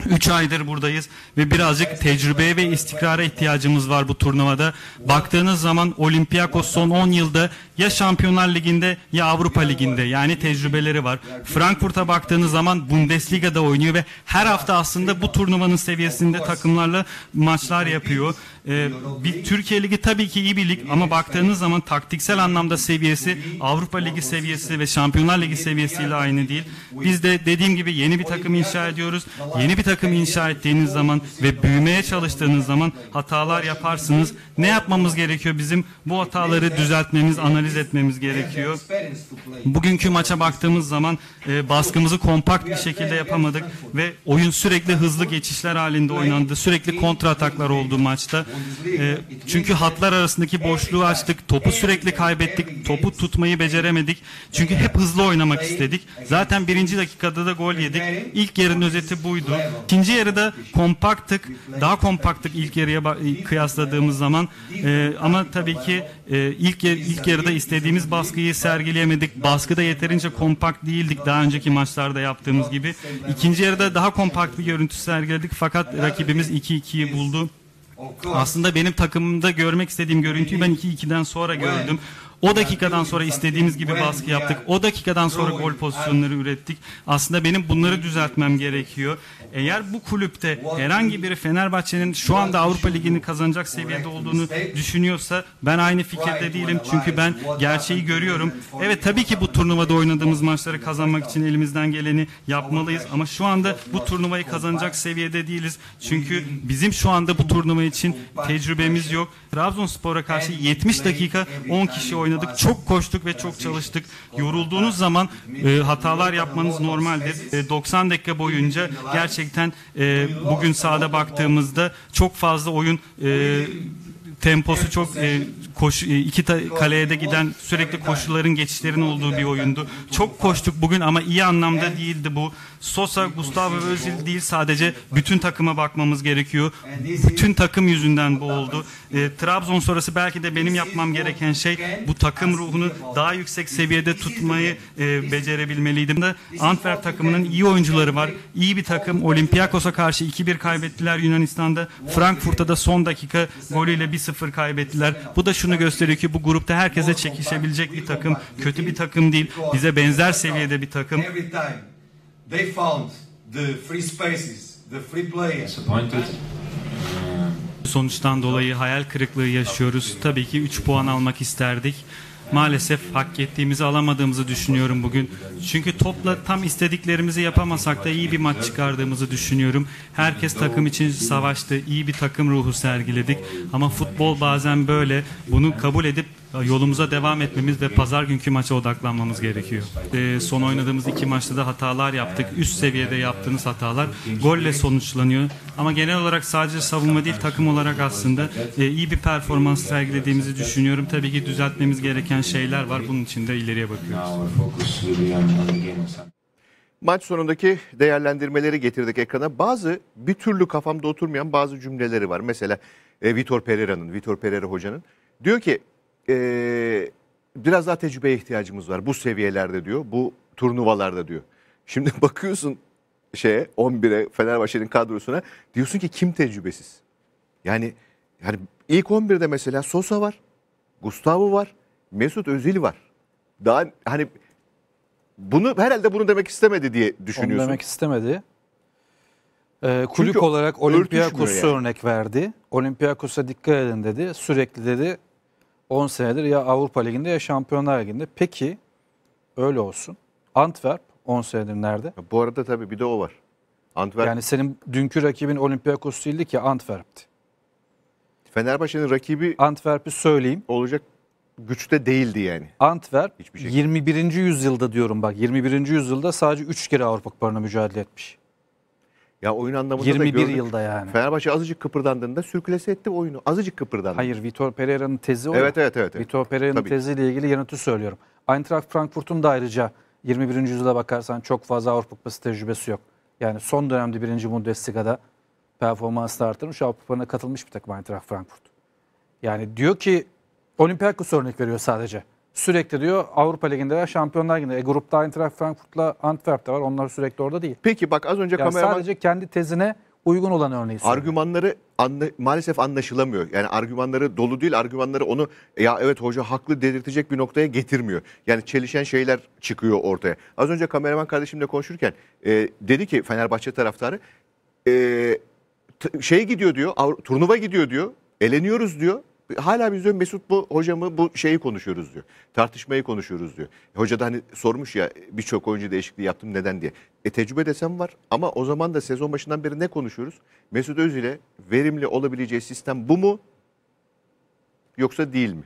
3 aydır buradayız ve birazcık tecrübeye ve istikrara ihtiyacımız var bu turnuvada. Baktığınız zaman Olympiakos son 10 yılda ya Şampiyonlar Ligi'nde ya Avrupa Ligi'nde yani tecrübeleri var. Frankfurt'a baktığınız zaman Bundesliga'da oynuyor ve her hafta aslında bu turnuvanın seviyesinde takımlarla maçlar yapıyor e, bir Türkiye Ligi tabii ki iyi bir lig ama baktığınız zaman taktiksel anlamda seviyesi Avrupa Ligi seviyesi ve Şampiyonlar Ligi seviyesiyle aynı değil. Biz de dediğim gibi yeni bir takım inşa ediyoruz. Yeni bir takım inşa ettiğiniz zaman ve büyümeye çalıştığınız zaman hatalar yaparsınız. Ne yapmamız gerekiyor bizim? Bu hataları düzeltmemiz, analiz etmemiz gerekiyor. Bugünkü maça baktığımız zaman e, baskımızı kompakt bir şekilde yapamadık ve oyun sürekli hızlı geçişler halinde oynandı. Sürekli kontra ataklar oldu maçta. E, çünkü hatlar arasındaki boşluğu açtık. Topu sürekli kaybettik. Topu tutmayı beceremedik. Çünkü hep hızlı oynamak istedik. Zaten birinci dakikada da gol yedik. İlk yarının özeti buydu. İkinci yarıda kompaktık. Daha kompaktık ilk yarıya kıyasladığımız zaman. E, ama tabii ki e, ilk ilk yarıda istediğimiz baskıyı sergileyemedik. Baskıda yeterince kompakt değildik daha önceki maçlarda yaptığımız gibi. İkinci yarıda daha kompakt bir görüntü sergiledik fakat rakibimiz 2-2'yi buldu. Aslında benim takımımda görmek istediğim görüntüyü ben 2-2'den sonra gördüm. O dakikadan sonra istediğimiz gibi baskı yaptık. O dakikadan sonra gol pozisyonları ürettik. Aslında benim bunları düzeltmem gerekiyor. Eğer bu kulüpte herhangi biri Fenerbahçe'nin şu anda Avrupa Ligi'ni kazanacak seviyede olduğunu düşünüyorsa ben aynı fikirde değilim. Çünkü ben gerçeği görüyorum. Evet tabii ki bu turnuvada oynadığımız maçları kazanmak için elimizden geleni yapmalıyız. Ama şu anda bu turnuvayı kazanacak seviyede değiliz. Çünkü bizim şu anda bu turnuva için tecrübemiz yok. Trabzonspor'a karşı 70 dakika 10 kişi oynadı oynadık, çok koştuk ve çok çalıştık. Yorulduğunuz zaman e, hatalar yapmanız normaldir. E, 90 dakika boyunca gerçekten e, bugün sahada baktığımızda çok fazla oyun e, temposu çok e, koşu e, iki ta, kaleye de giden sürekli koşuların geçişlerin olduğu bir oyundu. Çok koştuk bugün ama iyi anlamda değildi bu. Sosa, Gustavo Özil değil sadece bütün takıma bakmamız gerekiyor. Bütün takım yüzünden bu oldu. E, Trabzon sonrası belki de benim yapmam gereken şey bu takım ruhunu daha yüksek seviyede tutmayı e, becerebilmeliydim. De Antwerp takımının iyi oyuncuları var. İyi bir takım. Olympiakos'a karşı 2-1 kaybettiler Yunanistan'da. Frankfurt'ta da son dakika golüyle 1-0 kaybettiler. Bu da şunu gösteriyor ki bu grupta herkese çekişebilecek bir takım. Kötü bir takım değil. Bize benzer seviyede bir takım.
They found the free spaces, the free players. Ee,
sonuçtan dolayı hayal kırıklığı yaşıyoruz. Tabii ki 3 puan almak isterdik. Maalesef hak ettiğimizi alamadığımızı düşünüyorum bugün. Çünkü topla tam istediklerimizi yapamasak da iyi bir maç çıkardığımızı düşünüyorum. Herkes takım için savaştı. İyi bir takım ruhu sergiledik. Ama futbol bazen böyle. Bunu kabul edip yolumuza devam etmemiz ve pazar günkü maça odaklanmamız gerekiyor. E, son oynadığımız iki maçta da hatalar yaptık. Üst seviyede yaptığınız hatalar golle sonuçlanıyor. Ama genel olarak sadece savunma değil takım olarak aslında e, iyi bir performans sergilediğimizi düşünüyorum. Tabii ki düzeltmemiz gereken şeyler var. Bunun için de
ileriye bakıyoruz. Maç sonundaki değerlendirmeleri getirdik ekrana. Bazı bir türlü kafamda oturmayan bazı cümleleri var. Mesela e, Vitor Pereira'nın, Vitor Pereira hocanın. Diyor ki e, biraz daha tecrübeye ihtiyacımız var bu seviyelerde diyor. Bu turnuvalarda diyor. Şimdi *laughs* bakıyorsun şeye 11'e Fenerbahçe'nin kadrosuna diyorsun ki kim tecrübesiz? Yani yani ilk 11'de mesela Sosa var, Gustavo var, Mesut Özil var. Daha hani bunu herhalde bunu demek istemedi diye düşünüyorsun. Onu demek istemedi.
Ee, kulüp Çünkü olarak Olympiakos'u yani. örnek verdi. Olympiakos'a dikkat edin dedi. Sürekli dedi 10 senedir ya Avrupa Ligi'nde ya Şampiyonlar Ligi'nde. Peki öyle olsun. Antwerp 10 senedir nerede? Bu arada tabii bir de o var. Antwerp... Yani senin dünkü rakibin Olympiakos değildi ki Antwerp'ti. Fenerbahçe'nin rakibi Antwerp'i söyleyeyim. Olacak güçte değildi yani. Antwerp Hiçbir şey. 21. yüzyılda diyorum bak 21. yüzyılda sadece 3 kere Avrupa Kupalarına mücadele etmiş.
Ya oyun anlamında 21 da gördük. yılda yani. Fenerbahçe azıcık kıpırdandığında sürkülese etti oyunu. Azıcık kıpırdandı. Hayır Vitor Pereira'nın tezi o. Evet evet evet. Vitor Pereira'nın teziyle ilgili yanıtı söylüyorum.
Eintracht Frankfurt'un da ayrıca 21. yüzyıla bakarsan çok fazla Avrupa Kupası tecrübesi yok. Yani son dönemde 1. Bundesliga'da performansını artırmış Avrupa'na katılmış bir takım Eintracht Frankfurt. Yani diyor ki Olympiakos örnek veriyor sadece sürekli diyor Avrupa Ligi'nde ve Şampiyonlar Ligi'nde. E, grupta Eintracht Frankfurt'la Antwerp de var. Onlar sürekli orada değil. Peki bak az önce yani kameraman... Sadece kendi tezine uygun olan örneği.
Argümanları anla, maalesef anlaşılamıyor. Yani argümanları dolu değil, argümanları onu ya evet hoca haklı dedirtecek bir noktaya getirmiyor. Yani çelişen şeyler çıkıyor ortaya. Az önce kameraman kardeşimle konuşurken e, dedi ki Fenerbahçe taraftarı e, şey gidiyor diyor, turnuva gidiyor diyor, eleniyoruz diyor hala biz diyor Mesut bu hocamı bu şeyi konuşuyoruz diyor. Tartışmayı konuşuyoruz diyor. Hoca da hani sormuş ya birçok oyuncu değişikliği yaptım neden diye. E tecrübe desem var ama o zaman da sezon başından beri ne konuşuyoruz? Mesut Özil'e verimli olabileceği sistem bu mu yoksa değil mi?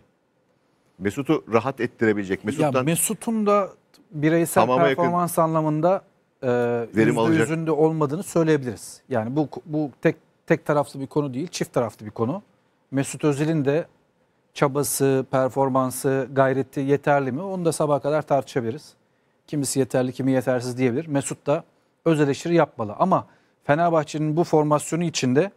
Mesut'u rahat ettirebilecek. Mesut'tan... Ya Mesut'un da bireysel Tamama performans
yakın. anlamında e, verim alacak. yüzünde olmadığını söyleyebiliriz. Yani bu bu tek tek taraflı bir konu değil, çift taraflı bir konu. Mesut Özil'in de çabası, performansı, gayreti yeterli mi? Onu da sabaha kadar tartışabiliriz. Kimisi yeterli, kimi yetersiz diyebilir. Mesut da öz eleştiri yapmalı. Ama Fenerbahçe'nin bu formasyonu içinde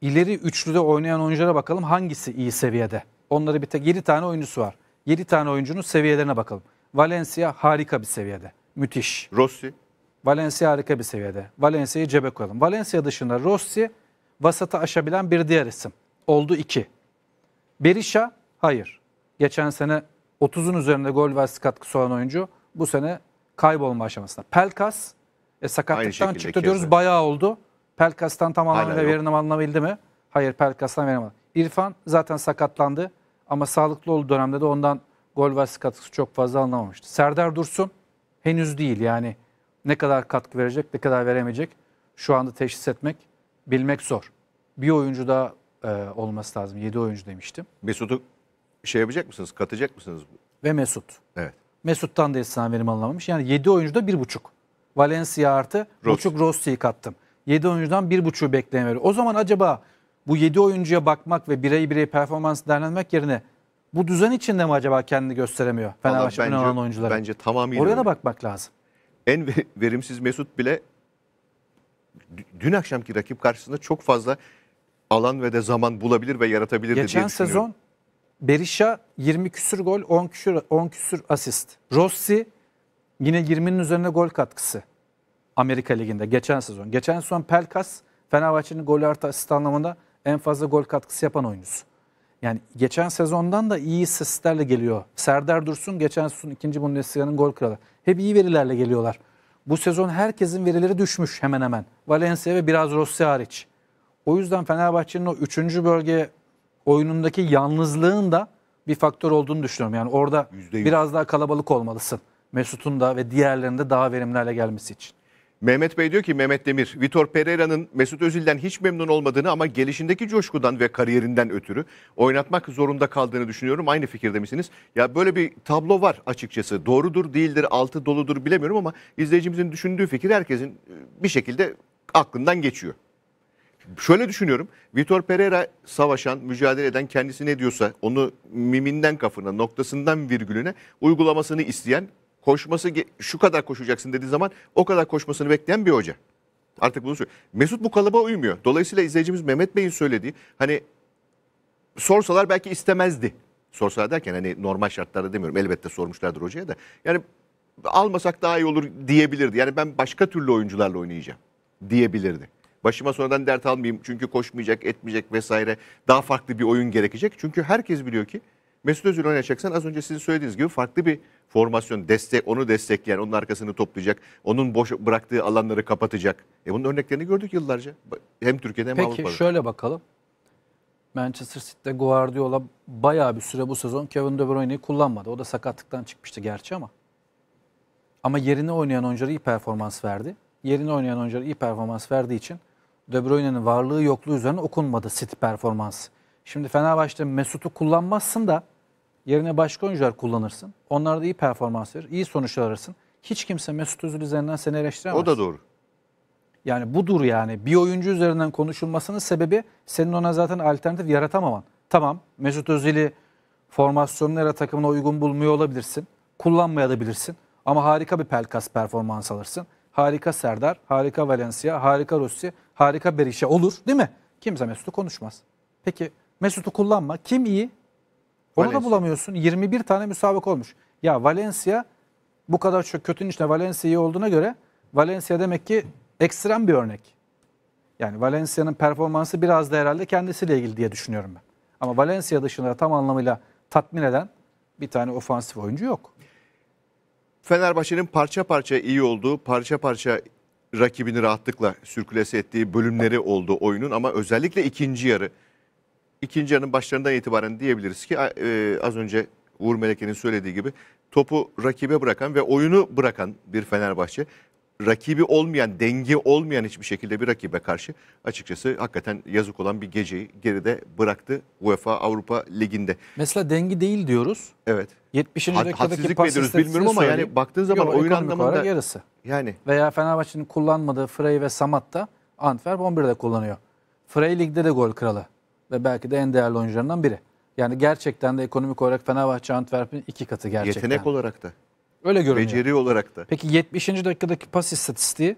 ileri üçlüde oynayan oyunculara bakalım hangisi iyi seviyede? Onları bir tek 7 tane oyuncusu var. 7 tane oyuncunun seviyelerine bakalım. Valencia harika bir seviyede. Müthiş. Rossi. Valencia harika bir seviyede. Valencia'yı cebe koyalım. Valencia dışında Rossi vasata aşabilen bir diğer isim oldu 2. Berisha hayır. Geçen sene 30'un üzerinde gol ve katkısı olan oyuncu bu sene kaybolma aşamasında. Pelkas e, sakatlıktan çıktı keza. diyoruz bayağı oldu. Pelkas'tan tam anlamıyla verim alınabildi mi? Hayır Pelkas'tan verim alamadı. İrfan zaten sakatlandı ama sağlıklı olduğu dönemde de ondan gol ve katkısı çok fazla alınamamıştı. Serdar Dursun henüz değil yani ne kadar katkı verecek ne kadar veremeyecek şu anda teşhis etmek bilmek zor. Bir oyuncu daha e, olması lazım.
7 oyuncu demiştim. Mesut'u şey yapacak mısınız? Katacak mısınız?
Ve Mesut. Evet. Mesut'tan da istisna verim alınamamış. Yani 7 oyuncuda 1,5. Valencia artı Rossi. buçuk Rossi'yi kattım. 7 oyuncudan 1,5'u beklemeli. O zaman acaba bu 7 oyuncuya bakmak ve birey birey performans değerlendirmek yerine bu düzen içinde mi acaba kendini gösteremiyor Fenerbahçe olan oyuncuları? Bence
tamamıyla. Oraya da bakmak lazım. En verimsiz Mesut bile dün akşamki rakip karşısında çok fazla alan ve de zaman bulabilir ve yaratabilir Geçen diye düşünüyorum. sezon Berisha
20 küsür gol, 10 küsür 10 küsür asist. Rossi yine 20'nin üzerine gol katkısı. Amerika Ligi'nde geçen sezon. Geçen sezon Pelkas Fenerbahçe'nin gol artı asist anlamında en fazla gol katkısı yapan oyuncusu. Yani geçen sezondan da iyi seslerle geliyor. Serdar Dursun geçen sezon ikinci Bundesliga'nın gol kralı. Hep iyi verilerle geliyorlar. Bu sezon herkesin verileri düşmüş hemen hemen. Valencia ve biraz Rossi hariç. O yüzden Fenerbahçe'nin o üçüncü bölge oyunundaki yalnızlığın da bir faktör olduğunu düşünüyorum. Yani orada %100. biraz daha kalabalık
olmalısın. Mesut'un da ve diğerlerinin de daha verimli hale gelmesi için. Mehmet Bey diyor ki Mehmet Demir, Vitor Pereira'nın Mesut Özil'den hiç memnun olmadığını ama gelişindeki coşkudan ve kariyerinden ötürü oynatmak zorunda kaldığını düşünüyorum. Aynı fikirde misiniz? Ya böyle bir tablo var açıkçası. Doğrudur, değildir, altı doludur bilemiyorum ama izleyicimizin düşündüğü fikir herkesin e, bir şekilde aklından geçiyor şöyle düşünüyorum. Vitor Pereira savaşan, mücadele eden kendisi ne diyorsa onu miminden kafına, noktasından virgülüne uygulamasını isteyen, koşması şu kadar koşacaksın dediği zaman o kadar koşmasını bekleyen bir hoca. Artık bunu söylüyor. Mesut bu kalıba uymuyor. Dolayısıyla izleyicimiz Mehmet Bey'in söylediği hani sorsalar belki istemezdi. Sorsalar derken hani normal şartlarda demiyorum. Elbette sormuşlardır hocaya da. Yani almasak daha iyi olur diyebilirdi. Yani ben başka türlü oyuncularla oynayacağım diyebilirdi. Başıma sonradan dert almayayım çünkü koşmayacak, etmeyecek vesaire. Daha farklı bir oyun gerekecek. Çünkü herkes biliyor ki Mesut Özil oynayacaksan az önce sizin söylediğiniz gibi farklı bir formasyon, destek, onu destekleyen, onun arkasını toplayacak, onun boş bıraktığı alanları kapatacak. E bunun örneklerini gördük yıllarca. Hem Türkiye'de hem Peki, Avrupa'da. Peki
şöyle bakalım. Manchester City'de Guardiola bayağı bir süre bu sezon Kevin De Bruyne'yi kullanmadı. O da sakatlıktan çıkmıştı gerçi ama. Ama yerine oynayan oyunculara iyi performans verdi. Yerine oynayan oyunculara iyi performans verdiği için de Bruyne'nin varlığı yokluğu üzerine okunmadı City performans. Şimdi Fenerbahçe'de Mesut'u kullanmazsın da yerine başka oyuncular kullanırsın. Onlar da iyi performans verir, iyi sonuçlar alırsın. Hiç kimse Mesut Özil üzerinden seni eleştiremez. O da doğru. Yani budur yani. Bir oyuncu üzerinden konuşulmasının sebebi senin ona zaten alternatif yaratamaman. Tamam Mesut Özil'i formasyonlara takımına uygun bulmuyor olabilirsin. Kullanmayabilirsin. Ama harika bir pelkas performans alırsın. Harika Serdar, harika Valencia, harika Rusya harika bir işe olur değil mi? Kimse Mesut'u konuşmaz. Peki Mesut'u kullanma. Kim iyi? Onu Valencia. da bulamıyorsun. 21 tane müsabak olmuş. Ya Valencia bu kadar çok kötünün içinde Valencia iyi olduğuna göre Valencia demek ki ekstrem bir örnek. Yani Valencia'nın performansı biraz da herhalde kendisiyle ilgili diye düşünüyorum ben. Ama Valencia dışında tam anlamıyla tatmin eden bir tane ofansif oyuncu yok.
Fenerbahçe'nin parça parça iyi olduğu, parça parça rakibini rahatlıkla sürkülese ettiği bölümleri oldu oyunun ama özellikle ikinci yarı. ikinci yarının başlarından itibaren diyebiliriz ki e, az önce Uğur Meleke'nin söylediği gibi topu rakibe bırakan ve oyunu bırakan bir Fenerbahçe rakibi olmayan, dengi olmayan hiçbir şekilde bir rakibe karşı açıkçası hakikaten yazık olan bir geceyi geride bıraktı UEFA Avrupa Ligi'nde. Mesela dengi değil diyoruz. Evet. 70. Had, dakikadaki pas ediyoruz bilmiyorum ama söyleyeyim. yani baktığın zaman Yok, oyun anlamında yarısı.
Yani veya Fenerbahçe'nin kullanmadığı Frey ve Samat da Antwerp 11'de kullanıyor. Frey ligde de gol kralı ve belki de en değerli oyuncularından biri. Yani gerçekten de ekonomik olarak Fenerbahçe Antwerp'in iki katı gerçekten. Yetenek
olarak da. Öyle görünüyor. Beceri olarak da.
Peki 70. dakikadaki pas istatistiği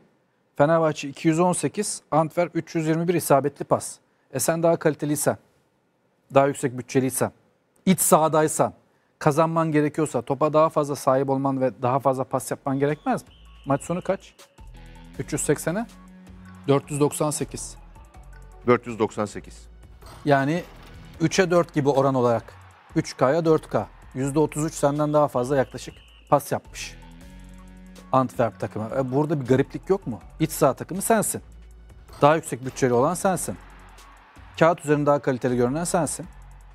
Fenerbahçe 218, Antwerp 321 isabetli pas. E sen daha kaliteliysen, daha yüksek bütçeliysen, iç sahadaysan, kazanman gerekiyorsa topa daha fazla sahip olman ve daha fazla pas yapman gerekmez mi? Maç sonu kaç? 380'e 498.
498.
Yani 3'e 4 gibi oran olarak. 3K'ya 4K. %33 senden daha fazla yaklaşık pas yapmış. Antwerp takımı. E burada bir gariplik yok mu? İç saha takımı sensin. Daha yüksek bütçeli olan sensin. Kağıt üzerinde daha kaliteli görünen sensin.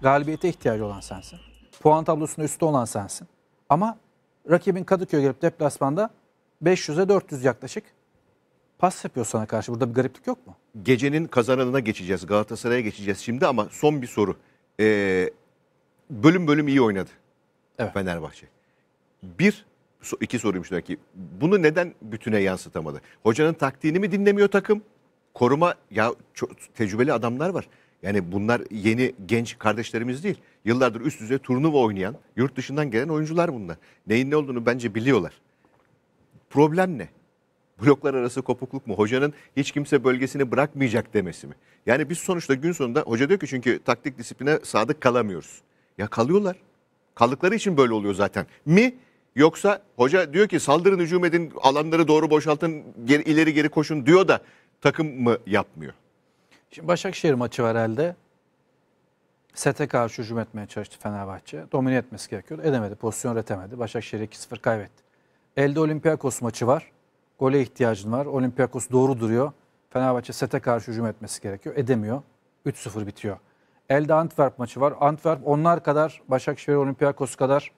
Galibiyete ihtiyacı olan sensin. Puan tablosunda üstte olan sensin. Ama rakibin Kadıköy gelip deplasmanda 500'e 400 yaklaşık pas yapıyor sana karşı.
Burada bir gariplik yok mu? Gecenin kazananına geçeceğiz. Galatasaray'a geçeceğiz şimdi ama son bir soru. Ee, bölüm bölüm iyi oynadı evet. Fenerbahçe bir iki soruymuş demek ki. Bunu neden bütüne yansıtamadı? Hocanın taktiğini mi dinlemiyor takım? Koruma ya çok tecrübeli adamlar var. Yani bunlar yeni genç kardeşlerimiz değil. Yıllardır üst düzey turnuva oynayan, yurt dışından gelen oyuncular bunlar. Neyin ne olduğunu bence biliyorlar. Problem ne? Bloklar arası kopukluk mu? Hocanın hiç kimse bölgesini bırakmayacak demesi mi? Yani biz sonuçta gün sonunda hoca diyor ki çünkü taktik disipline sadık kalamıyoruz. Ya kalıyorlar. Kaldıkları için böyle oluyor zaten. Mi? Yoksa hoca diyor ki saldırın hücum edin alanları doğru boşaltın geri, ileri geri koşun diyor da takım mı yapmıyor?
Şimdi Başakşehir maçı var elde. Sete karşı hücum etmeye çalıştı Fenerbahçe. Domine etmesi gerekiyor. Edemedi. Pozisyon üretemedi. Başakşehir 2-0 kaybetti. Elde Olympiakos maçı var. Gole ihtiyacın var. Olympiakos doğru duruyor. Fenerbahçe sete karşı hücum etmesi gerekiyor. Edemiyor. 3-0 bitiyor. Elde Antwerp maçı var. Antwerp onlar kadar Başakşehir Olympiakos kadar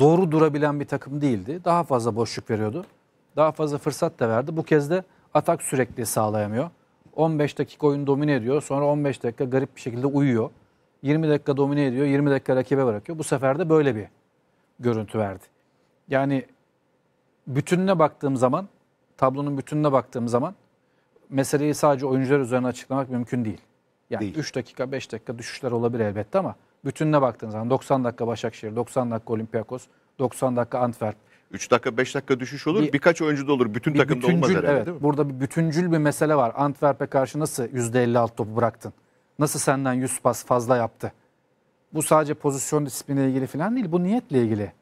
doğru durabilen bir takım değildi. Daha fazla boşluk veriyordu. Daha fazla fırsat da verdi. Bu kez de atak sürekli sağlayamıyor. 15 dakika oyun domine ediyor. Sonra 15 dakika garip bir şekilde uyuyor. 20 dakika domine ediyor. 20 dakika rakibe bırakıyor. Bu sefer de böyle bir görüntü verdi. Yani bütününe baktığım zaman, tablonun bütününe baktığım zaman meseleyi sadece oyuncular üzerine açıklamak mümkün değil. Yani değil. 3 dakika 5 dakika düşüşler olabilir elbette ama bütününe baktığınız zaman 90 dakika Başakşehir, 90 dakika Olympiakos, 90 dakika Antwerp.
3 dakika 5 dakika düşüş olur. Bir, birkaç oyuncu da olur. Bütün bir takımda bütüncül, olmaz herhalde evet, değil
mi? Burada bir bütüncül bir mesele var. Antwerp'e karşı nasıl %56 topu bıraktın? Nasıl senden 100 pas fazla yaptı? Bu sadece pozisyon disipliniyle ilgili falan değil. Bu niyetle ilgili.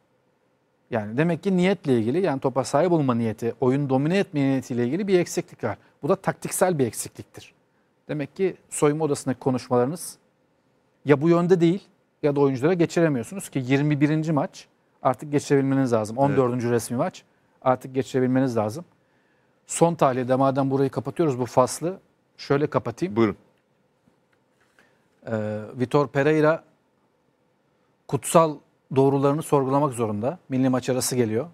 Yani demek ki niyetle ilgili yani topa sahip olma niyeti, oyun domine etme niyetiyle ilgili bir eksiklik var. Bu da taktiksel bir eksikliktir. Demek ki soyunma odasındaki konuşmalarınız ya bu yönde değil ya da oyunculara geçiremiyorsunuz ki 21. maç artık geçirebilmeniz lazım. 14. Evet. resmi maç artık geçirebilmeniz lazım. Son tahliyede madem burayı kapatıyoruz bu faslı şöyle kapatayım. Buyurun. Ee, Vitor Pereira kutsal doğrularını sorgulamak zorunda. Milli maç arası geliyor.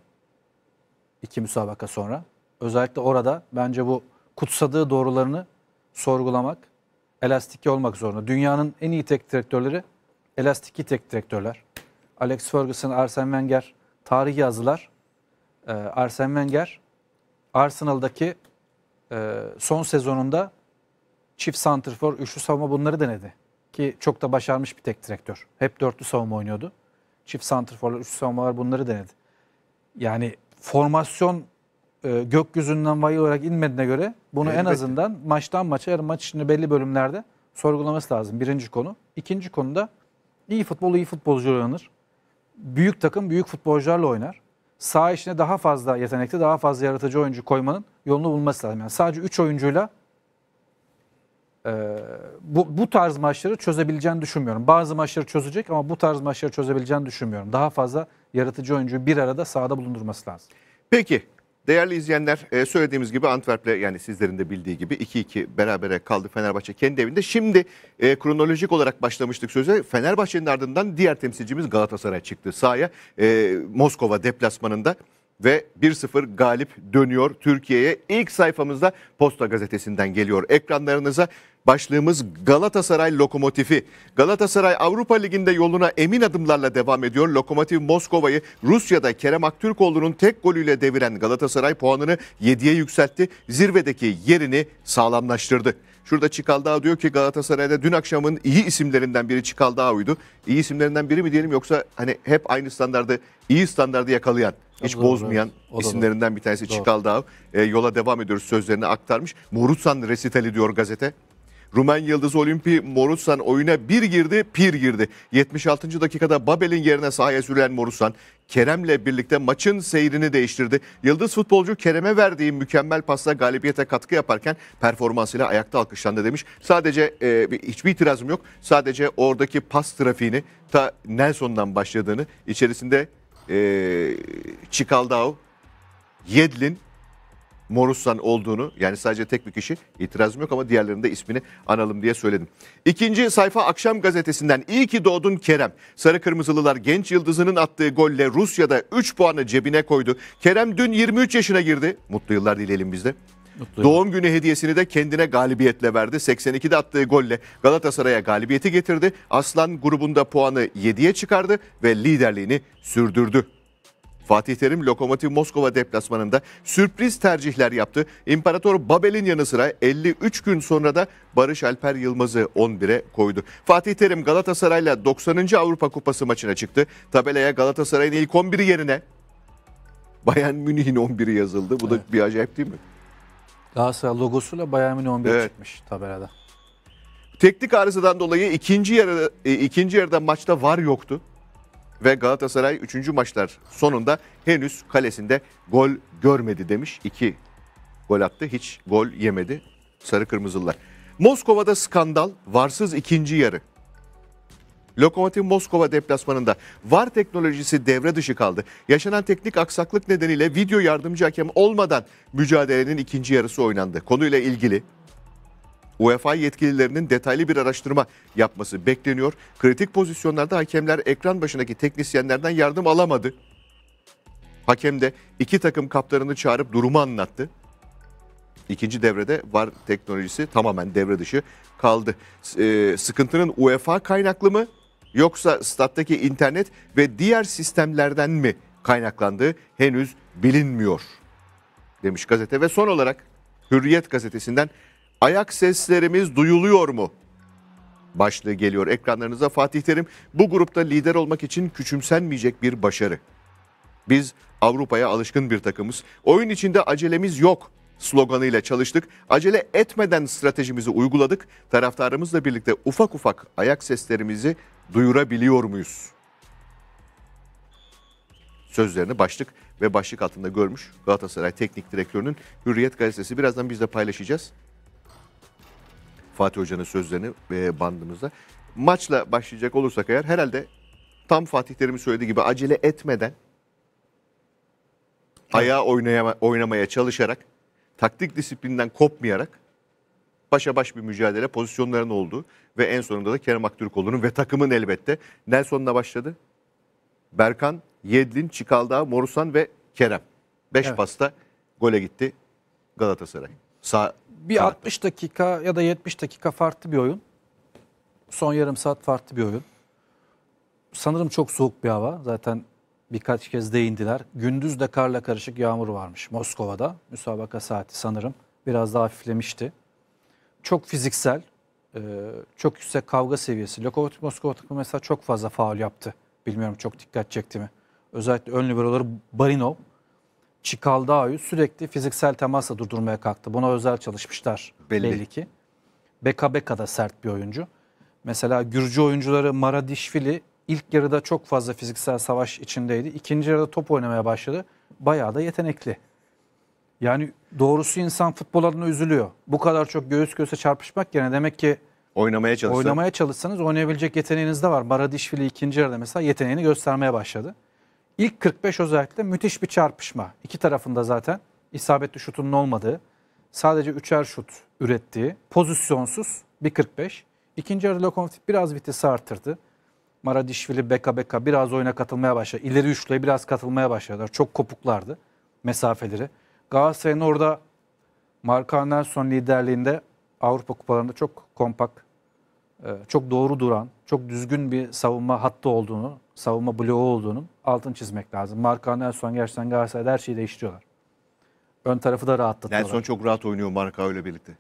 iki müsabaka sonra. Özellikle orada bence bu kutsadığı doğrularını sorgulamak, elastiki olmak zorunda. Dünyanın en iyi tek direktörleri elastiki direktörler, Alex Ferguson, Arsene Wenger, tarihi yazılar, e, ee, Arsene Wenger Arsenal'daki e, son sezonunda çift santrfor, üçlü savunma bunları denedi. Ki çok da başarmış bir tek direktör. Hep dörtlü savunma oynuyordu. Çift santrforlar, üçlü savunmalar bunları denedi. Yani formasyon e, gökyüzünden vahiy olarak inmediğine göre bunu Elbette. en azından maçtan maça, yarım maç içinde belli bölümlerde sorgulaması lazım. Birinci konu. İkinci konuda. da İyi futbol iyi futbolcu oynanır. Büyük takım büyük futbolcularla oynar. Sağ işine daha fazla yetenekli, daha fazla yaratıcı oyuncu koymanın yolunu bulması lazım. Yani sadece 3 oyuncuyla e, bu, bu tarz maçları çözebileceğini düşünmüyorum. Bazı maçları çözecek ama bu tarz maçları çözebileceğini düşünmüyorum. Daha fazla yaratıcı oyuncuyu bir arada sahada bulundurması
lazım. Peki Değerli izleyenler e, söylediğimiz gibi Antwerp'le yani sizlerin de bildiği gibi 2-2 berabere kaldı Fenerbahçe kendi evinde. Şimdi e, kronolojik olarak başlamıştık söze. Fenerbahçe'nin ardından diğer temsilcimiz Galatasaray çıktı sahaya. E, Moskova deplasmanında ve 1-0 galip dönüyor Türkiye'ye. İlk sayfamızda Posta Gazetesi'nden geliyor ekranlarınıza. Başlığımız Galatasaray Lokomotifi. Galatasaray Avrupa Ligi'nde yoluna emin adımlarla devam ediyor. Lokomotiv Moskova'yı Rusya'da Kerem Aktürkoğlu'nun tek golüyle deviren Galatasaray puanını 7'ye yükseltti. Zirvedeki yerini sağlamlaştırdı. Şurada Çikaldağ diyor ki Galatasaray'da dün akşamın iyi isimlerinden biri Çikaldağ uydu. İyi isimlerinden biri mi diyelim yoksa hani hep aynı standardı, iyi standardı yakalayan hiç Doğru, bozmayan evet. isimlerinden bir tanesi Çikal Dağ. E, ee, yola devam ediyoruz sözlerini aktarmış. Morutsan resitali diyor gazete. Rumen Yıldız Olimpi Morutsan oyuna bir girdi pir girdi. 76. dakikada Babel'in yerine sahaya sürülen Morutsan Kerem'le birlikte maçın seyrini değiştirdi. Yıldız futbolcu Kerem'e verdiği mükemmel pasla galibiyete katkı yaparken performansıyla ayakta alkışlandı demiş. Sadece e, hiçbir itirazım yok. Sadece oradaki pas trafiğini ta Nelson'dan başladığını içerisinde e, Çikaldao, Yedlin, Morusan olduğunu yani sadece tek bir kişi itirazım yok ama diğerlerinin de ismini analım diye söyledim. İkinci sayfa akşam gazetesinden iyi ki doğdun Kerem. Sarı Kırmızılılar genç yıldızının attığı golle Rusya'da 3 puanı cebine koydu. Kerem dün 23 yaşına girdi. Mutlu yıllar dileyelim biz de. Mutluyum. Doğum günü hediyesini de kendine galibiyetle verdi. 82'de attığı golle Galatasaray'a galibiyeti getirdi. Aslan grubunda puanı 7'ye çıkardı ve liderliğini sürdürdü. Fatih Terim Lokomotiv Moskova deplasmanında sürpriz tercihler yaptı. İmparator Babel'in yanı sıra 53 gün sonra da Barış Alper Yılmaz'ı 11'e koydu. Fatih Terim Galatasaray'la 90. Avrupa Kupası maçına çıktı. Tabelaya Galatasaray'ın ilk 11'i yerine Bayern Münih'in 11'i yazıldı. Bu evet. da bir acayip değil mi? Galatasaray logosuyla Bayern Münih 11 Evet. çıkmış tabelada. Teknik arızadan dolayı ikinci yarı e, ikinci yarıda maçta var yoktu ve Galatasaray 3. maçlar sonunda henüz kalesinde gol görmedi demiş. 2 gol attı, hiç gol yemedi sarı kırmızılılar. Moskova'da skandal, varsız ikinci yarı. Lokomotiv Moskova deplasmanında VAR teknolojisi devre dışı kaldı. Yaşanan teknik aksaklık nedeniyle video yardımcı hakem olmadan mücadelenin ikinci yarısı oynandı. Konuyla ilgili UEFA yetkililerinin detaylı bir araştırma yapması bekleniyor. Kritik pozisyonlarda hakemler ekran başındaki teknisyenlerden yardım alamadı. Hakem de iki takım kaplarını çağırıp durumu anlattı. İkinci devrede VAR teknolojisi tamamen devre dışı kaldı. Ee, sıkıntının UEFA kaynaklı mı yoksa stat'taki internet ve diğer sistemlerden mi kaynaklandığı henüz bilinmiyor demiş gazete. Ve son olarak Hürriyet gazetesinden ayak seslerimiz duyuluyor mu? Başlığı geliyor ekranlarınıza Fatih Terim. Bu grupta lider olmak için küçümsenmeyecek bir başarı. Biz Avrupa'ya alışkın bir takımız. Oyun içinde acelemiz yok sloganıyla çalıştık. Acele etmeden stratejimizi uyguladık. Taraftarımızla birlikte ufak ufak ayak seslerimizi duyurabiliyor muyuz? Sözlerini başlık ve başlık altında görmüş Galatasaray Teknik Direktörü'nün Hürriyet Gazetesi. Birazdan biz de paylaşacağız. Fatih Hoca'nın sözlerini e, bandımızda. Maçla başlayacak olursak eğer herhalde tam Fatih Terim'in söylediği gibi acele etmeden ayağa oynayama, oynamaya çalışarak, taktik disiplinden kopmayarak başa baş bir mücadele pozisyonların oldu ve en sonunda da Kerem Aktürkoğlu'nun ve takımın elbette Nelson'la başladı. Berkan, Yedlin, Çikaldağ, Morusan ve Kerem. 5 evet. pasta gole gitti Galatasaray. Sağ bir kanatta. 60
dakika ya da 70 dakika farklı bir oyun. Son yarım saat farklı bir oyun. Sanırım çok soğuk bir hava. Zaten birkaç kez değindiler. Gündüz de karla karışık yağmur varmış Moskova'da. Müsabaka saati sanırım biraz daha hafiflemişti çok fiziksel, e, çok yüksek kavga seviyesi. Lokomotiv Moskova takımı mesela çok fazla faul yaptı. Bilmiyorum çok dikkat çekti mi? Özellikle ön liberoları Barinov, Çikaldağı, sürekli fiziksel temasla durdurmaya kalktı. Buna özel çalışmışlar belli, belli ki. Beka Beka da sert bir oyuncu. Mesela Gürcü oyuncuları Maradishvili ilk yarıda çok fazla fiziksel savaş içindeydi. İkinci yarıda top oynamaya başladı. Bayağı da yetenekli. Yani doğrusu insan futbol adına üzülüyor. Bu kadar çok göğüs göğüse çarpışmak yerine demek ki
oynamaya çalışsa. oynamaya
çalışsanız oynayabilecek yeteneğiniz de var. Baradişvili ikinci yarıda mesela yeteneğini göstermeye başladı. İlk 45 özellikle müthiş bir çarpışma. İki tarafında zaten isabetli şutunun olmadığı, sadece üçer şut ürettiği, pozisyonsuz bir 45. İkinci yarı Lokomotiv biraz vitesi arttırdı. Maradişvili beka beka biraz oyuna katılmaya başladı. İleri üçlüye biraz katılmaya başladılar. Çok kopuklardı mesafeleri. Galatasaray'ın orada Marka Nelson liderliğinde Avrupa kupalarında çok kompakt, e, çok doğru duran, çok düzgün bir savunma hattı olduğunu, savunma bloğu olduğunu altın çizmek lazım. Marka Nelson gerçekten Galatasaray'da her şeyi değiştiriyorlar. Ön tarafı da rahatlatıyorlar. Nelson
çok rahat oynuyor Marka ile birlikte.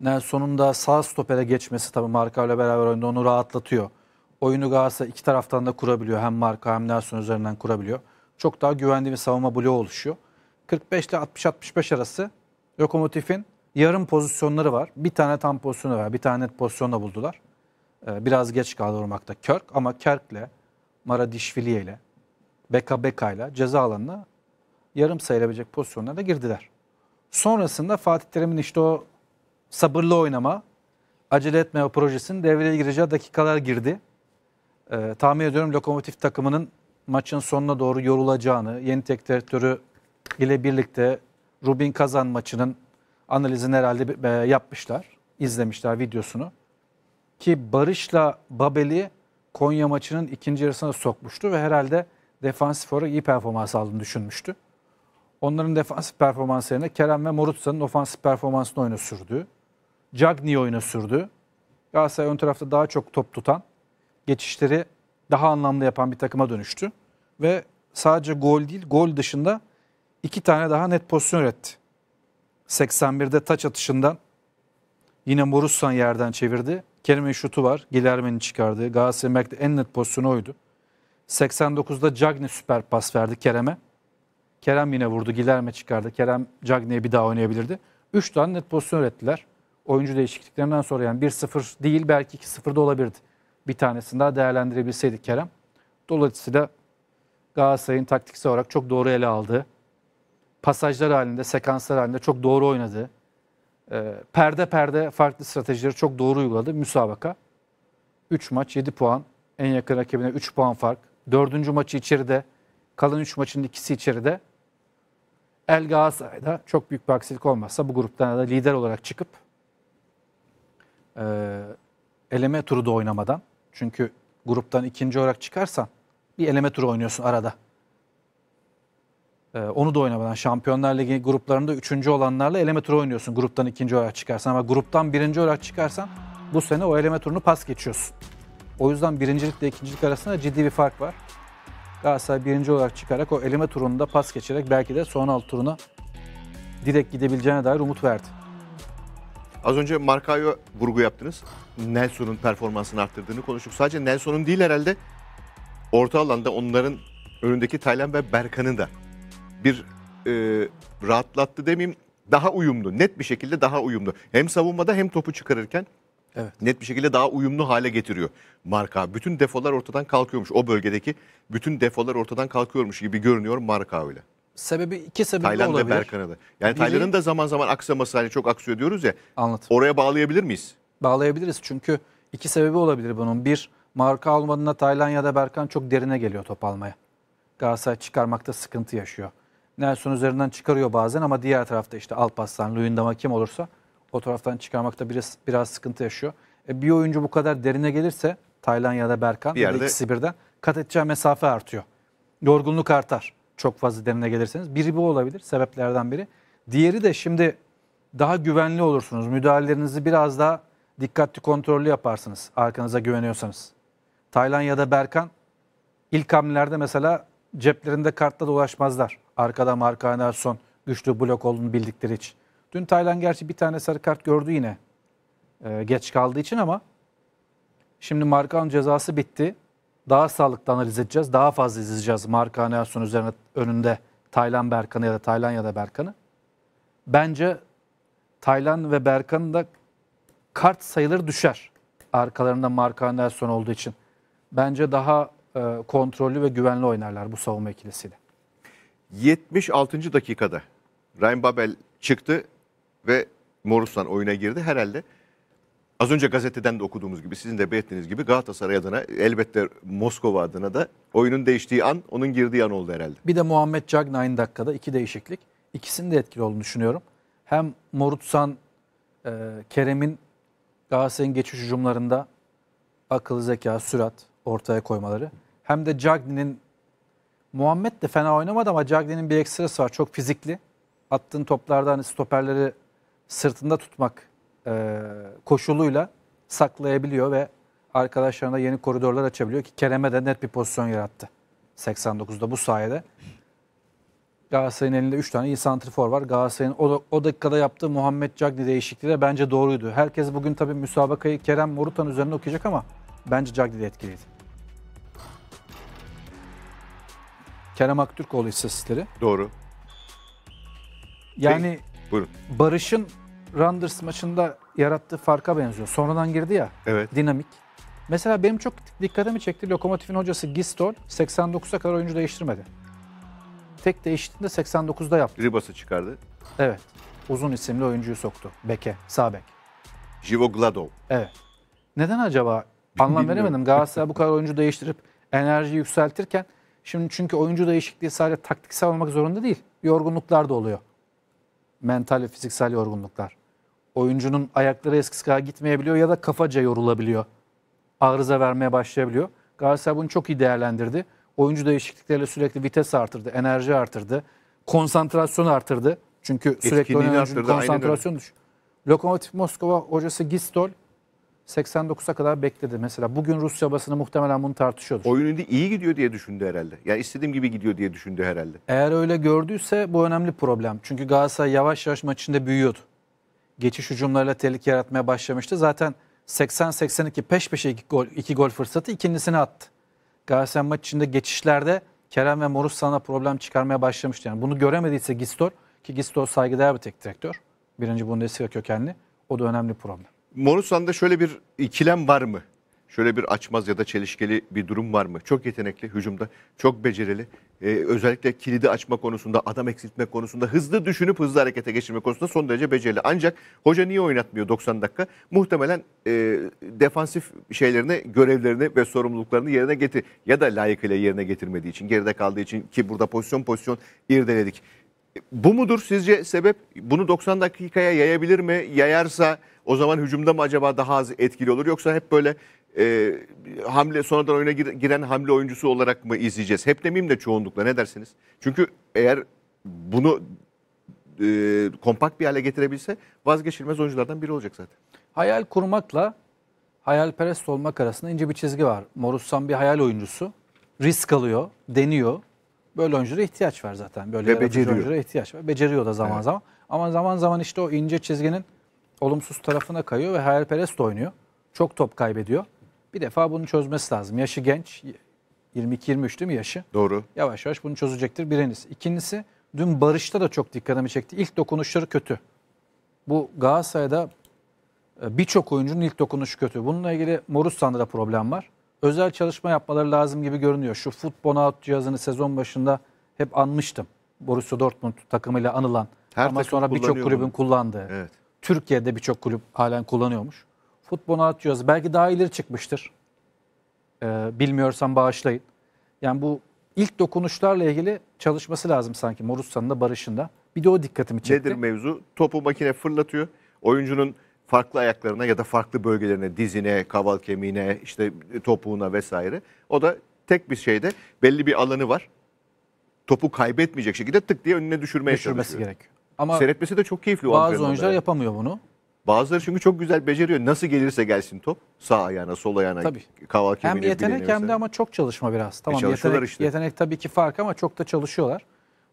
Nelson'un da sağ stopere geçmesi tabii Marka ile beraber oyunda onu rahatlatıyor. Oyunu Galatasaray iki taraftan da kurabiliyor. Hem Marka hem Nelson üzerinden kurabiliyor. Çok daha güvenli bir savunma bloğu oluşuyor. 45 ile 60-65 arası lokomotifin yarım pozisyonları var. Bir tane tam pozisyonu var. Bir tane net pozisyonla buldular. Ee, biraz geç kaldı vurmakta Körk ama Körk'le Maradişvili'ye ile Beka Beka ile ceza alanına yarım sayılabilecek pozisyonlara girdiler. Sonrasında Fatih Terim'in işte o sabırlı oynama, acele etme o projesinin devreye gireceği dakikalar girdi. Ee, tahmin ediyorum lokomotif takımının maçın sonuna doğru yorulacağını, yeni tek direktörü ile birlikte Rubin Kazan maçının analizini herhalde yapmışlar, izlemişler videosunu. Ki Barış'la Babel'i Konya maçının ikinci yarısına sokmuştu ve herhalde defansif olarak iyi performans aldığını düşünmüştü. Onların defansif performansı Kerem ve Morutsa'nın ofansif performansını oyuna sürdü. Cagni oyuna sürdü. Galatasaray ön tarafta daha çok top tutan, geçişleri daha anlamlı yapan bir takıma dönüştü. Ve sadece gol değil, gol dışında iki tane daha net pozisyon üretti. 81'de taç atışından yine Morussan yerden çevirdi. Kerim'in şutu var. Gilerme'nin çıkardığı. Galatasaray en net pozisyonu oydu. 89'da Cagney süper pas verdi Kerem'e. Kerem yine vurdu. Gilerme çıkardı. Kerem Cagney'e bir daha oynayabilirdi. 3 tane net pozisyon ürettiler. Oyuncu değişikliklerinden sonra yani 1-0 değil belki 2-0 da olabilirdi. Bir tanesini daha değerlendirebilseydik Kerem. Dolayısıyla Galatasaray'ın taktiksel olarak çok doğru ele aldığı pasajlar halinde, sekanslar halinde çok doğru oynadı. E, perde perde farklı stratejileri çok doğru uyguladı. Müsabaka. 3 maç 7 puan. En yakın rakibine 3 puan fark. Dördüncü maçı içeride. Kalan 3 maçın ikisi içeride. El Galatasaray'da çok büyük bir aksilik olmazsa bu gruptan da lider olarak çıkıp e, eleme turu da oynamadan çünkü gruptan ikinci olarak çıkarsan bir eleme turu oynuyorsun arada. Ee, onu da oynamadan Şampiyonlar Ligi gruplarında üçüncü olanlarla eleme turu oynuyorsun. Gruptan ikinci olarak çıkarsan ama gruptan birinci olarak çıkarsan bu sene o eleme turunu pas geçiyorsun. O yüzden birincilikle ikincilik arasında ciddi bir fark var. Galatasaray birinci olarak çıkarak o eleme turunda pas geçerek belki de son alt turuna direkt gidebileceğine dair umut verdi.
Az önce Marcao vurgu yaptınız. Nelson'un performansını arttırdığını konuştuk. Sadece Nelson'un değil herhalde orta alanda onların önündeki Taylan ve Berkan'ın da bir e, rahatlattı demeyeyim daha uyumlu. Net bir şekilde daha uyumlu. Hem savunmada hem topu çıkarırken evet. net bir şekilde daha uyumlu hale getiriyor Marka. Bütün defolar ortadan kalkıyormuş. O bölgedeki bütün defolar ortadan kalkıyormuş gibi görünüyor Marka öyle. Sebebi iki sebebi Tayland olabilir. Tayland ve Berkan'da. Yani Biri... Tayland'ın da zaman zaman aksaması hani çok aksıyor diyoruz ya. Anlat. Oraya bağlayabilir miyiz?
Bağlayabiliriz çünkü iki sebebi olabilir bunun. Bir, marka olmadığında Taylan ya da Berkan çok derine geliyor top almaya. Galatasaray çıkarmakta sıkıntı yaşıyor. Nelson üzerinden çıkarıyor bazen ama diğer tarafta işte Alpaslan, Luyendam'a kim olursa o taraftan çıkarmakta biraz, biraz sıkıntı yaşıyor. E, bir oyuncu bu kadar derine gelirse Taylan ya da Berkan bir yerde... ikisi birden kat edeceği mesafe artıyor. Yorgunluk artar çok fazla derine gelirseniz. Biri bu olabilir sebeplerden biri. Diğeri de şimdi daha güvenli olursunuz. Müdahalelerinizi biraz daha dikkatli kontrollü yaparsınız arkanıza güveniyorsanız. Taylan ya da Berkan ilk hamlelerde mesela ceplerinde kartla dolaşmazlar. Arkada Marka Nelson güçlü blok olduğunu bildikleri için. Dün Taylan gerçi bir tane sarı kart gördü yine. E, geç kaldığı için ama şimdi Marka'nın cezası bitti. Daha sağlıklı analiz edeceğiz. Daha fazla izleyeceğiz Marka Nelson üzerine önünde Taylan Berkan'ı ya da Taylan ya da Berkan'ı. Bence Taylan ve Berkan'ın da kart sayıları düşer. Arkalarında Marka Nelson olduğu için. Bence daha e, kontrollü ve güvenli oynarlar bu savunma ikilisiyle.
76. dakikada Ryan Babel çıktı ve Moruslan oyuna girdi. Herhalde az önce gazeteden de okuduğumuz gibi sizin de belirttiğiniz gibi Galatasaray adına elbette Moskova adına da oyunun değiştiği an onun girdiği an oldu herhalde.
Bir de Muhammed Cagna aynı dakikada iki değişiklik. İkisinin de etkili olduğunu düşünüyorum. Hem Morutsan e, Kerem'in Galatasaray'ın geçiş hücumlarında akıl, zeka, sürat ortaya koymaları. Hem de Cagney'nin Muhammed de fena oynamadı ama Cagney'in bir ekstrası var. Çok fizikli. Attığın toplarda hani stoperleri sırtında tutmak e, koşuluyla saklayabiliyor ve arkadaşlarına yeni koridorlar açabiliyor ki Kerem'e de net bir pozisyon yarattı. 89'da bu sayede. Galatasaray'ın elinde 3 tane iyi santrifor var. Galatasaray'ın o, o dakikada yaptığı Muhammed Cagney değişikliği de bence doğruydu. Herkes bugün tabii müsabakayı Kerem Morutan üzerine okuyacak ama bence Cagney de etkiliydi. Kerem Aktürkoğlu istatistikleri. Doğru. Yani Peki, Barış'ın Randers maçında yarattığı farka benziyor. Sonradan girdi ya. Evet. Dinamik. Mesela benim çok dikkatimi çekti. Lokomotif'in hocası Gistol 89'a kadar oyuncu değiştirmedi. Tek değiştiğinde 89'da
yaptı. Ribas'ı çıkardı.
Evet. Uzun isimli oyuncuyu soktu. Beke, sağ bek.
Jivo Gladol.
Evet. Neden acaba? Anlam veremedim. Galatasaray bu kadar oyuncu değiştirip enerji yükseltirken Şimdi çünkü oyuncu değişikliği sadece taktiksel olmak zorunda değil. Yorgunluklar da oluyor. Mental ve fiziksel yorgunluklar. Oyuncunun ayakları eskisi kadar gitmeyebiliyor ya da kafaca yorulabiliyor. Arıza vermeye başlayabiliyor. Galatasaray bunu çok iyi değerlendirdi. Oyuncu değişiklikleriyle sürekli vites artırdı, enerji artırdı. konsantrasyon artırdı. Çünkü sürekli oynayan konsantrasyonu düşüyor. Lokomotiv Moskova hocası Gistol 89'a kadar bekledi. Mesela bugün Rusya basını muhtemelen bunu tartışıyordu.
Oyunu iyi gidiyor diye düşündü herhalde. Yani istediğim gibi gidiyor diye düşündü herhalde.
Eğer öyle gördüyse bu önemli problem. Çünkü Galatasaray yavaş yavaş maçında büyüyordu. Geçiş hücumlarıyla tehlike yaratmaya başlamıştı. Zaten 80-82 peş peşe iki gol, iki gol fırsatı ikincisini attı. Galatasaray maç içinde geçişlerde Kerem ve Morus sana problem çıkarmaya başlamıştı. Yani bunu göremediyse Gistor ki Gistor saygıdeğer bir tek direktör. Birinci Bundesliga kökenli. O da önemli problem.
Moğolistan'da şöyle bir ikilem var mı? Şöyle bir açmaz ya da çelişkili bir durum var mı? Çok yetenekli hücumda, çok becerili. Ee, özellikle kilidi açma konusunda, adam eksiltme konusunda, hızlı düşünüp hızlı harekete geçirme konusunda son derece becerili. Ancak hoca niye oynatmıyor 90 dakika? Muhtemelen e, defansif şeylerini, görevlerini ve sorumluluklarını yerine getir ya da layıkıyla yerine getirmediği için, geride kaldığı için ki burada pozisyon pozisyon irdeledik. Bu mudur sizce sebep? Bunu 90 dakikaya yayabilir mi? Yayarsa o zaman hücumda mı acaba daha az etkili olur yoksa hep böyle e, hamle sonradan oyuna giren hamle oyuncusu olarak mı izleyeceğiz? Hep demeyeyim de çoğunlukla ne dersiniz? Çünkü eğer bunu e, kompakt bir hale getirebilse vazgeçilmez oyunculardan biri olacak zaten. Hayal kurmakla
hayalperest olmak arasında ince bir çizgi var. Morussan bir hayal oyuncusu. Risk alıyor, deniyor. Böyle oyunculara ihtiyaç var zaten. Böyle Ve beceriyor. oyunculara ihtiyaç var. Beceriyor da zaman evet. zaman. Ama zaman zaman işte o ince çizginin olumsuz tarafına kayıyor ve hayalperest oynuyor. Çok top kaybediyor. Bir defa bunu çözmesi lazım. Yaşı genç. 22-23 değil mi yaşı? Doğru. Yavaş yavaş bunu çözecektir biriniz. İkincisi dün Barış'ta da çok dikkatimi çekti. İlk dokunuşları kötü. Bu Galatasaray'da e, birçok oyuncunun ilk dokunuşu kötü. Bununla ilgili Morusan'da da problem var. Özel çalışma yapmaları lazım gibi görünüyor. Şu futbonaut cihazını sezon başında hep anmıştım. Borussia Dortmund takımıyla anılan Her ama sonra birçok kulübün kullandığı. Evet. Türkiye'de birçok kulüp halen kullanıyormuş. Futbona atıyoruz. Belki daha ileri çıkmıştır. Ee, bilmiyorsam bağışlayın. Yani bu ilk dokunuşlarla ilgili çalışması lazım sanki Morussa'nın da Barış'ın
da. Bir de o dikkatimi çekti. Nedir mevzu? Topu makine fırlatıyor. Oyuncunun farklı ayaklarına ya da farklı bölgelerine, dizine, kaval kemiğine, işte topuğuna vesaire. O da tek bir şeyde belli bir alanı var. Topu kaybetmeyecek şekilde tık diye önüne düşürmeye Düşürmesi çalışıyor. Düşürmesi gerekiyor. Ama Seyretmesi de çok keyifli Bazı oyuncular yani.
yapamıyor bunu.
Bazıları çünkü çok güzel beceriyor. Nasıl gelirse gelsin top. Sağ ayağına, sol ayağına. kavak Kaval Hem kemiğine, yetenek hem
de ama çok çalışma biraz. Tamam e, çalışıyorlar yetenek, işte. yetenek tabii ki fark ama çok da çalışıyorlar.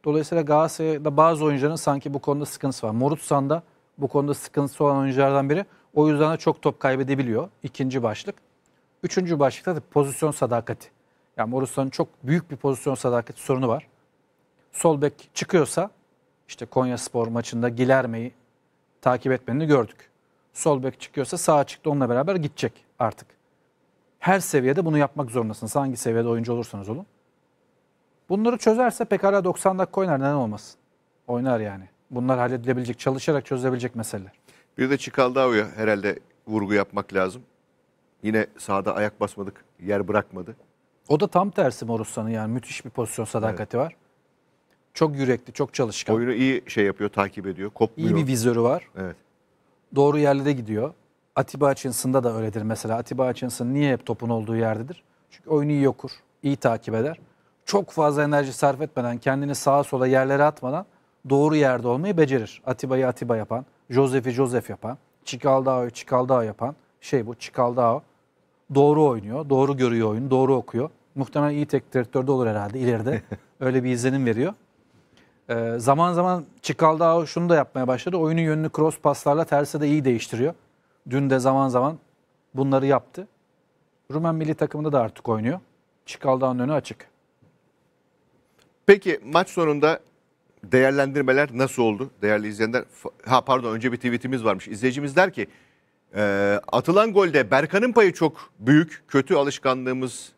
Dolayısıyla Galatasaray'da bazı oyuncuların sanki bu konuda sıkıntısı var. Morutsan da bu konuda sıkıntısı olan oyunculardan biri. O yüzden de çok top kaybedebiliyor. İkinci başlık. Üçüncü başlıkta da pozisyon sadakati. Yani Morutsan'ın çok büyük bir pozisyon sadakati sorunu var. Sol bek çıkıyorsa işte Konya Spor maçında Gilerme'yi takip etmeni gördük. Sol bek çıkıyorsa sağ çıktı onunla beraber gidecek artık. Her seviyede bunu yapmak zorundasınız. Hangi seviyede oyuncu olursanız olun. Bunları çözerse pekala 90 dakika oynar neden olmasın. Oynar yani. Bunlar halledilebilecek, çalışarak çözebilecek meseleler.
Bir de Çikaldağ'a herhalde vurgu yapmak lazım. Yine sahada ayak basmadık, yer bırakmadı.
O da tam tersi Morussan'ın yani müthiş bir pozisyon sadakati evet. var. Çok yürekli, çok çalışkan.
Oyunu iyi şey yapıyor, takip ediyor, kopmuyor. İyi bir vizörü
var. Evet. Doğru yerlere gidiyor. Atiba Hutchinson'da da öyledir mesela. Atiba Hutchinson niye hep topun olduğu yerdedir? Çünkü oyunu iyi okur, iyi takip eder. Çok fazla enerji sarf etmeden, kendini sağa sola yerlere atmadan doğru yerde olmayı becerir. Atiba'yı Atiba yapan, Josef'i Josef yapan, Çikaldağ'ı Çikaldağ yapan, şey bu Çikaldağ doğru oynuyor, doğru görüyor oyunu, doğru okuyor. Muhtemelen iyi tek direktörde olur herhalde ileride. *laughs* Öyle bir izlenim veriyor. Ee, zaman zaman Çikalda şunu da yapmaya başladı. Oyunun yönünü cross paslarla terse de iyi değiştiriyor. Dün de zaman zaman bunları yaptı. Rumen milli takımında da artık oynuyor. Çikalda'nın önü açık.
Peki maç sonunda değerlendirmeler nasıl oldu? Değerli izleyenler, ha pardon önce bir tweetimiz varmış. İzleyicimiz der ki e, atılan golde Berkan'ın payı çok büyük. Kötü alışkanlığımız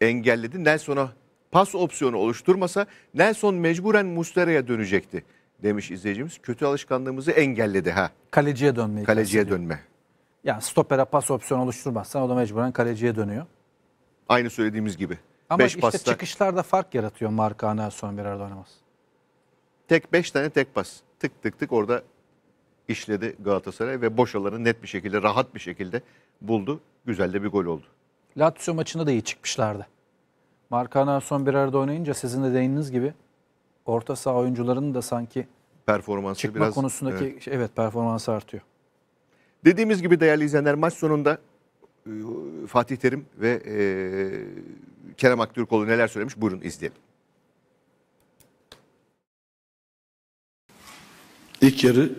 engelledi. Nelson'a pas opsiyonu oluşturmasa Nelson mecburen Mustera'ya dönecekti demiş izleyicimiz. Kötü alışkanlığımızı engelledi ha. Kaleciye dönmeyi. Kaleciye dönme.
Yani stopera pas opsiyonu oluşturmazsan o da mecburen kaleciye dönüyor.
Aynı söylediğimiz gibi. Ama beş işte pasta.
çıkışlarda fark yaratıyor Markana son bir arada oynamaz.
Tek 5 tane tek pas. Tık tık tık orada işledi Galatasaray ve boş alanı net bir şekilde, rahat bir şekilde buldu. Güzel de bir gol oldu.
Lazio maçında da iyi çıkmışlardı. Markana son bir arada oynayınca sizin de değindiğiniz gibi
orta saha oyuncularının da sanki performansı çıkma biraz konusundaki evet, şey, evet performansı artıyor. Dediğimiz gibi değerli izleyenler maç sonunda e, Fatih Terim ve e, Kerem Aktürkoğlu neler söylemiş buyurun izleyelim.
İlk yarı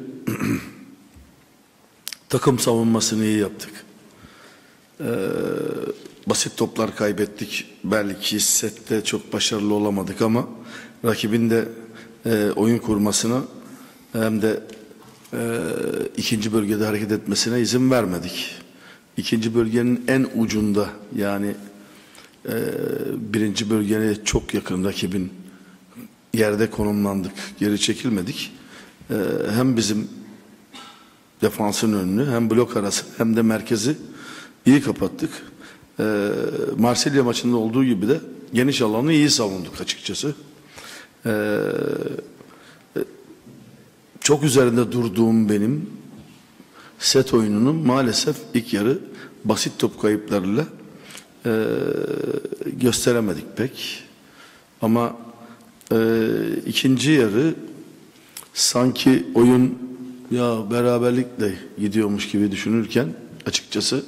*clears throat* takım savunmasını iyi yaptık. Ee, basit toplar kaybettik. Belki sette çok başarılı olamadık ama rakibin de e, oyun kurmasına hem de e, ikinci bölgede hareket etmesine izin vermedik. İkinci bölgenin en ucunda yani e, birinci bölgeye çok yakın rakibin yerde konumlandık, geri çekilmedik. E, hem bizim defansın önünü hem blok arası hem de merkezi iyi kapattık e, Marsilya maçında olduğu gibi de geniş alanı iyi savunduk açıkçası. Ee, e, çok üzerinde durduğum benim set oyununun maalesef ilk yarı basit top kayıplarıyla e, gösteremedik pek. Ama e, ikinci yarı sanki oyun ya beraberlikle gidiyormuş gibi düşünürken açıkçası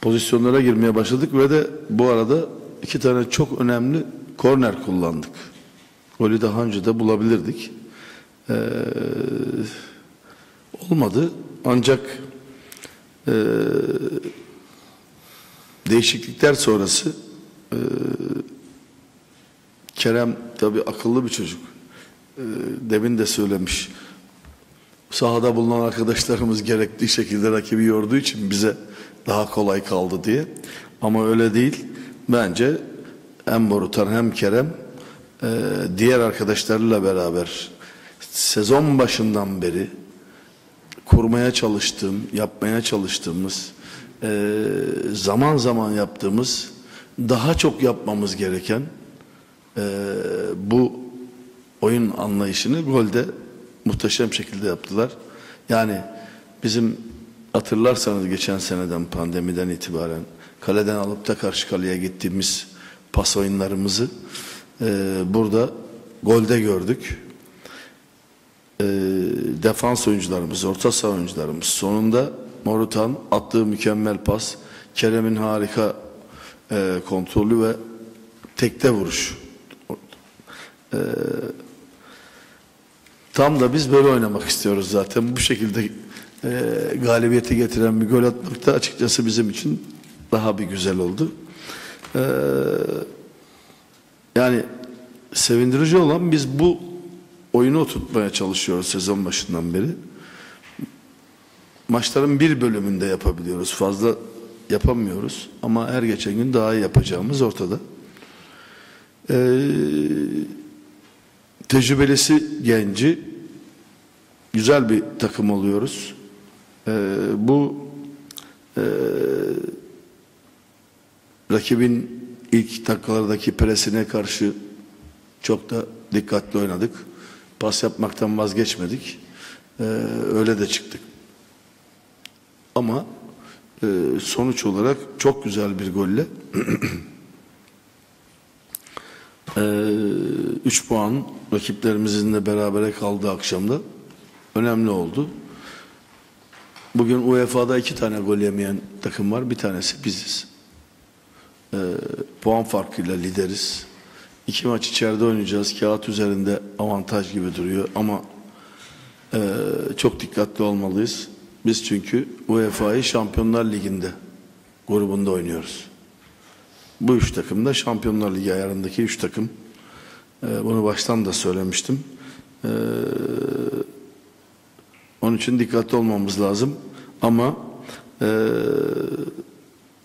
pozisyonlara girmeye başladık ve de bu arada iki tane çok önemli korner kullandık. Golü daha önce de bulabilirdik. Ee, olmadı. Ancak e, değişiklikler sonrası e, Kerem tabii akıllı bir çocuk. E, demin de söylemiş. Sahada bulunan arkadaşlarımız gerektiği şekilde rakibi yorduğu için bize daha kolay kaldı diye. Ama öyle değil. Bence hem Borutan hem Kerem e, diğer arkadaşlarıyla beraber sezon başından beri kurmaya çalıştığım, yapmaya çalıştığımız, e, zaman zaman yaptığımız, daha çok yapmamız gereken e, bu oyun anlayışını golde muhteşem şekilde yaptılar. Yani bizim hatırlarsanız geçen seneden pandemiden itibaren kaleden alıp da karşı kaleye gittiğimiz pas oyunlarımızı e, burada golde gördük. E, defans oyuncularımız, orta saha oyuncularımız sonunda Morutan attığı mükemmel pas, Kerem'in harika e, kontrolü ve tekte vuruş. E, tam da biz böyle oynamak istiyoruz zaten. Bu şekilde e, galibiyeti getiren bir gol atmak da açıkçası bizim için daha bir güzel oldu. E, yani sevindirici olan biz bu oyunu oturtmaya çalışıyoruz sezon başından beri. Maçların bir bölümünde yapabiliyoruz. Fazla yapamıyoruz ama her geçen gün daha iyi yapacağımız ortada. Ee, tecrübelisi genci güzel bir takım oluyoruz. Ee, bu e, rakibin ilk dakikalardaki presine karşı çok da dikkatli oynadık. Pas yapmaktan vazgeçmedik. Ee, öyle de çıktık. Ama e, sonuç olarak çok güzel bir golle 3 *clears throat* e, puan rakiplerimizinle berabere kaldı akşamda önemli oldu. Bugün UEFA'da iki tane gol yemeyen takım var. Bir tanesi biziz. E, puan farkıyla lideriz. İki maç içeride oynayacağız. Kağıt üzerinde avantaj gibi duruyor ama e, çok dikkatli olmalıyız. Biz çünkü UEFA'yı Şampiyonlar Ligi'nde grubunda oynuyoruz. Bu üç takım da Şampiyonlar Ligi ayarındaki üç takım. E, bunu baştan da söylemiştim. Eee onun için dikkatli olmamız lazım. Ama e,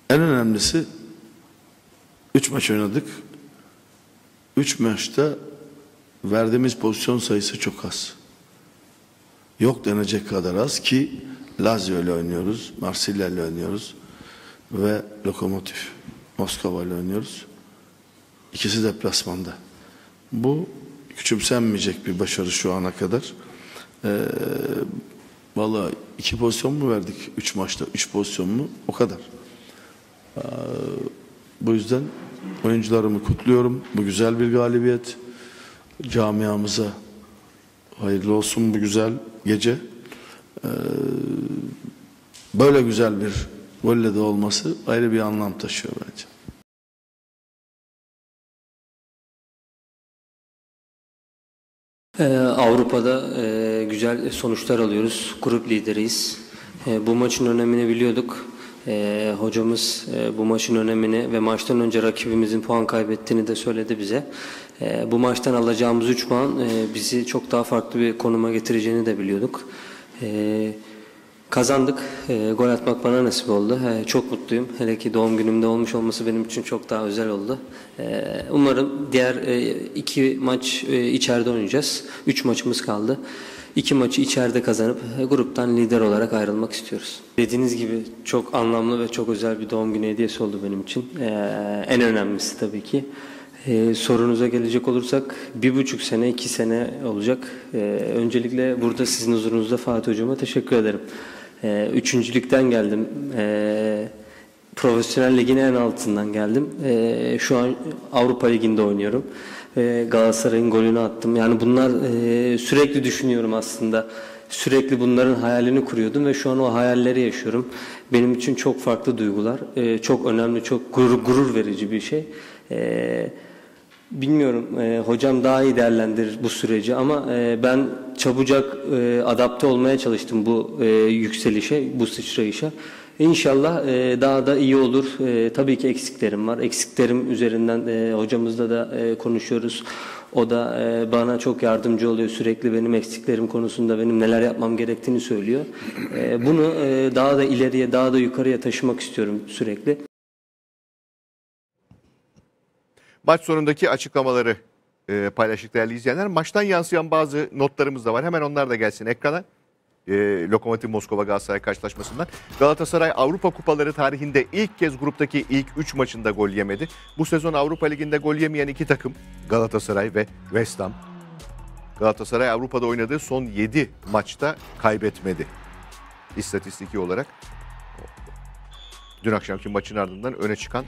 en önemlisi 3 maç oynadık. 3 maçta verdiğimiz pozisyon sayısı çok az. Yok denecek kadar az ki Lazio ile oynuyoruz, Marsilya ile oynuyoruz ve Lokomotif Moskova ile oynuyoruz. İkisi de plasmanda. Bu küçümsenmeyecek bir başarı şu ana kadar. Ee, Valla iki pozisyon mu verdik üç maçta? Üç pozisyon mu? O kadar. Ee, bu yüzden oyuncularımı kutluyorum. Bu güzel bir galibiyet. Camiamıza hayırlı olsun bu güzel gece. Ee, böyle güzel bir golle de olması ayrı bir anlam taşıyor bence.
Ee, Avrupa'da e, güzel sonuçlar alıyoruz. Grup lideriyiz. E, bu maçın önemini biliyorduk. E, hocamız e, bu maçın önemini ve maçtan önce rakibimizin puan kaybettiğini de söyledi bize. bu maçtan alacağımız 3 puan bizi çok daha farklı bir konuma getireceğini de biliyorduk. kazandık. gol atmak bana nasip oldu. çok mutluyum. Hele ki doğum günümde olmuş olması benim için çok daha özel oldu. umarım diğer iki maç içeride oynayacağız. Üç maçımız kaldı. İki maçı içeride kazanıp e, gruptan lider olarak ayrılmak istiyoruz. Dediğiniz gibi çok anlamlı ve çok özel bir doğum günü hediyesi oldu benim için. Ee, en önemlisi tabii ki. Ee, sorunuza gelecek olursak bir buçuk sene, iki sene olacak. Ee, öncelikle burada sizin huzurunuzda Fatih Hocama teşekkür ederim. Ee, üçüncülükten geldim. Ee, profesyonel ligin en altından geldim. Ee, şu an Avrupa Ligi'nde oynuyorum e, Galatasaray'ın golünü attım. Yani bunlar e, sürekli düşünüyorum aslında. Sürekli bunların hayalini kuruyordum ve şu an o hayalleri yaşıyorum. Benim için çok farklı duygular. E, çok önemli, çok gurur, gurur verici bir şey. E, bilmiyorum hocam daha iyi değerlendirir bu süreci ama ben çabucak adapte olmaya çalıştım bu yükselişe, bu sıçrayışa. İnşallah e, daha da iyi olur. E, tabii ki eksiklerim var. Eksiklerim üzerinden e, hocamızla da e, konuşuyoruz. O da e, bana çok yardımcı oluyor. Sürekli benim eksiklerim konusunda benim neler yapmam gerektiğini söylüyor. E, bunu e, daha da ileriye, daha da yukarıya taşımak istiyorum sürekli.
Maç sonundaki açıklamaları e, paylaştık değerli izleyenler. Maçtan yansıyan bazı notlarımız da var. Hemen onlar da gelsin ekrana e, Lokomotiv Moskova Galatasaray karşılaşmasından. Galatasaray Avrupa Kupaları tarihinde ilk kez gruptaki ilk 3 maçında gol yemedi. Bu sezon Avrupa Ligi'nde gol yemeyen iki takım Galatasaray ve West Ham. Galatasaray Avrupa'da oynadığı son 7 maçta kaybetmedi. İstatistiki olarak dün akşamki maçın ardından öne çıkan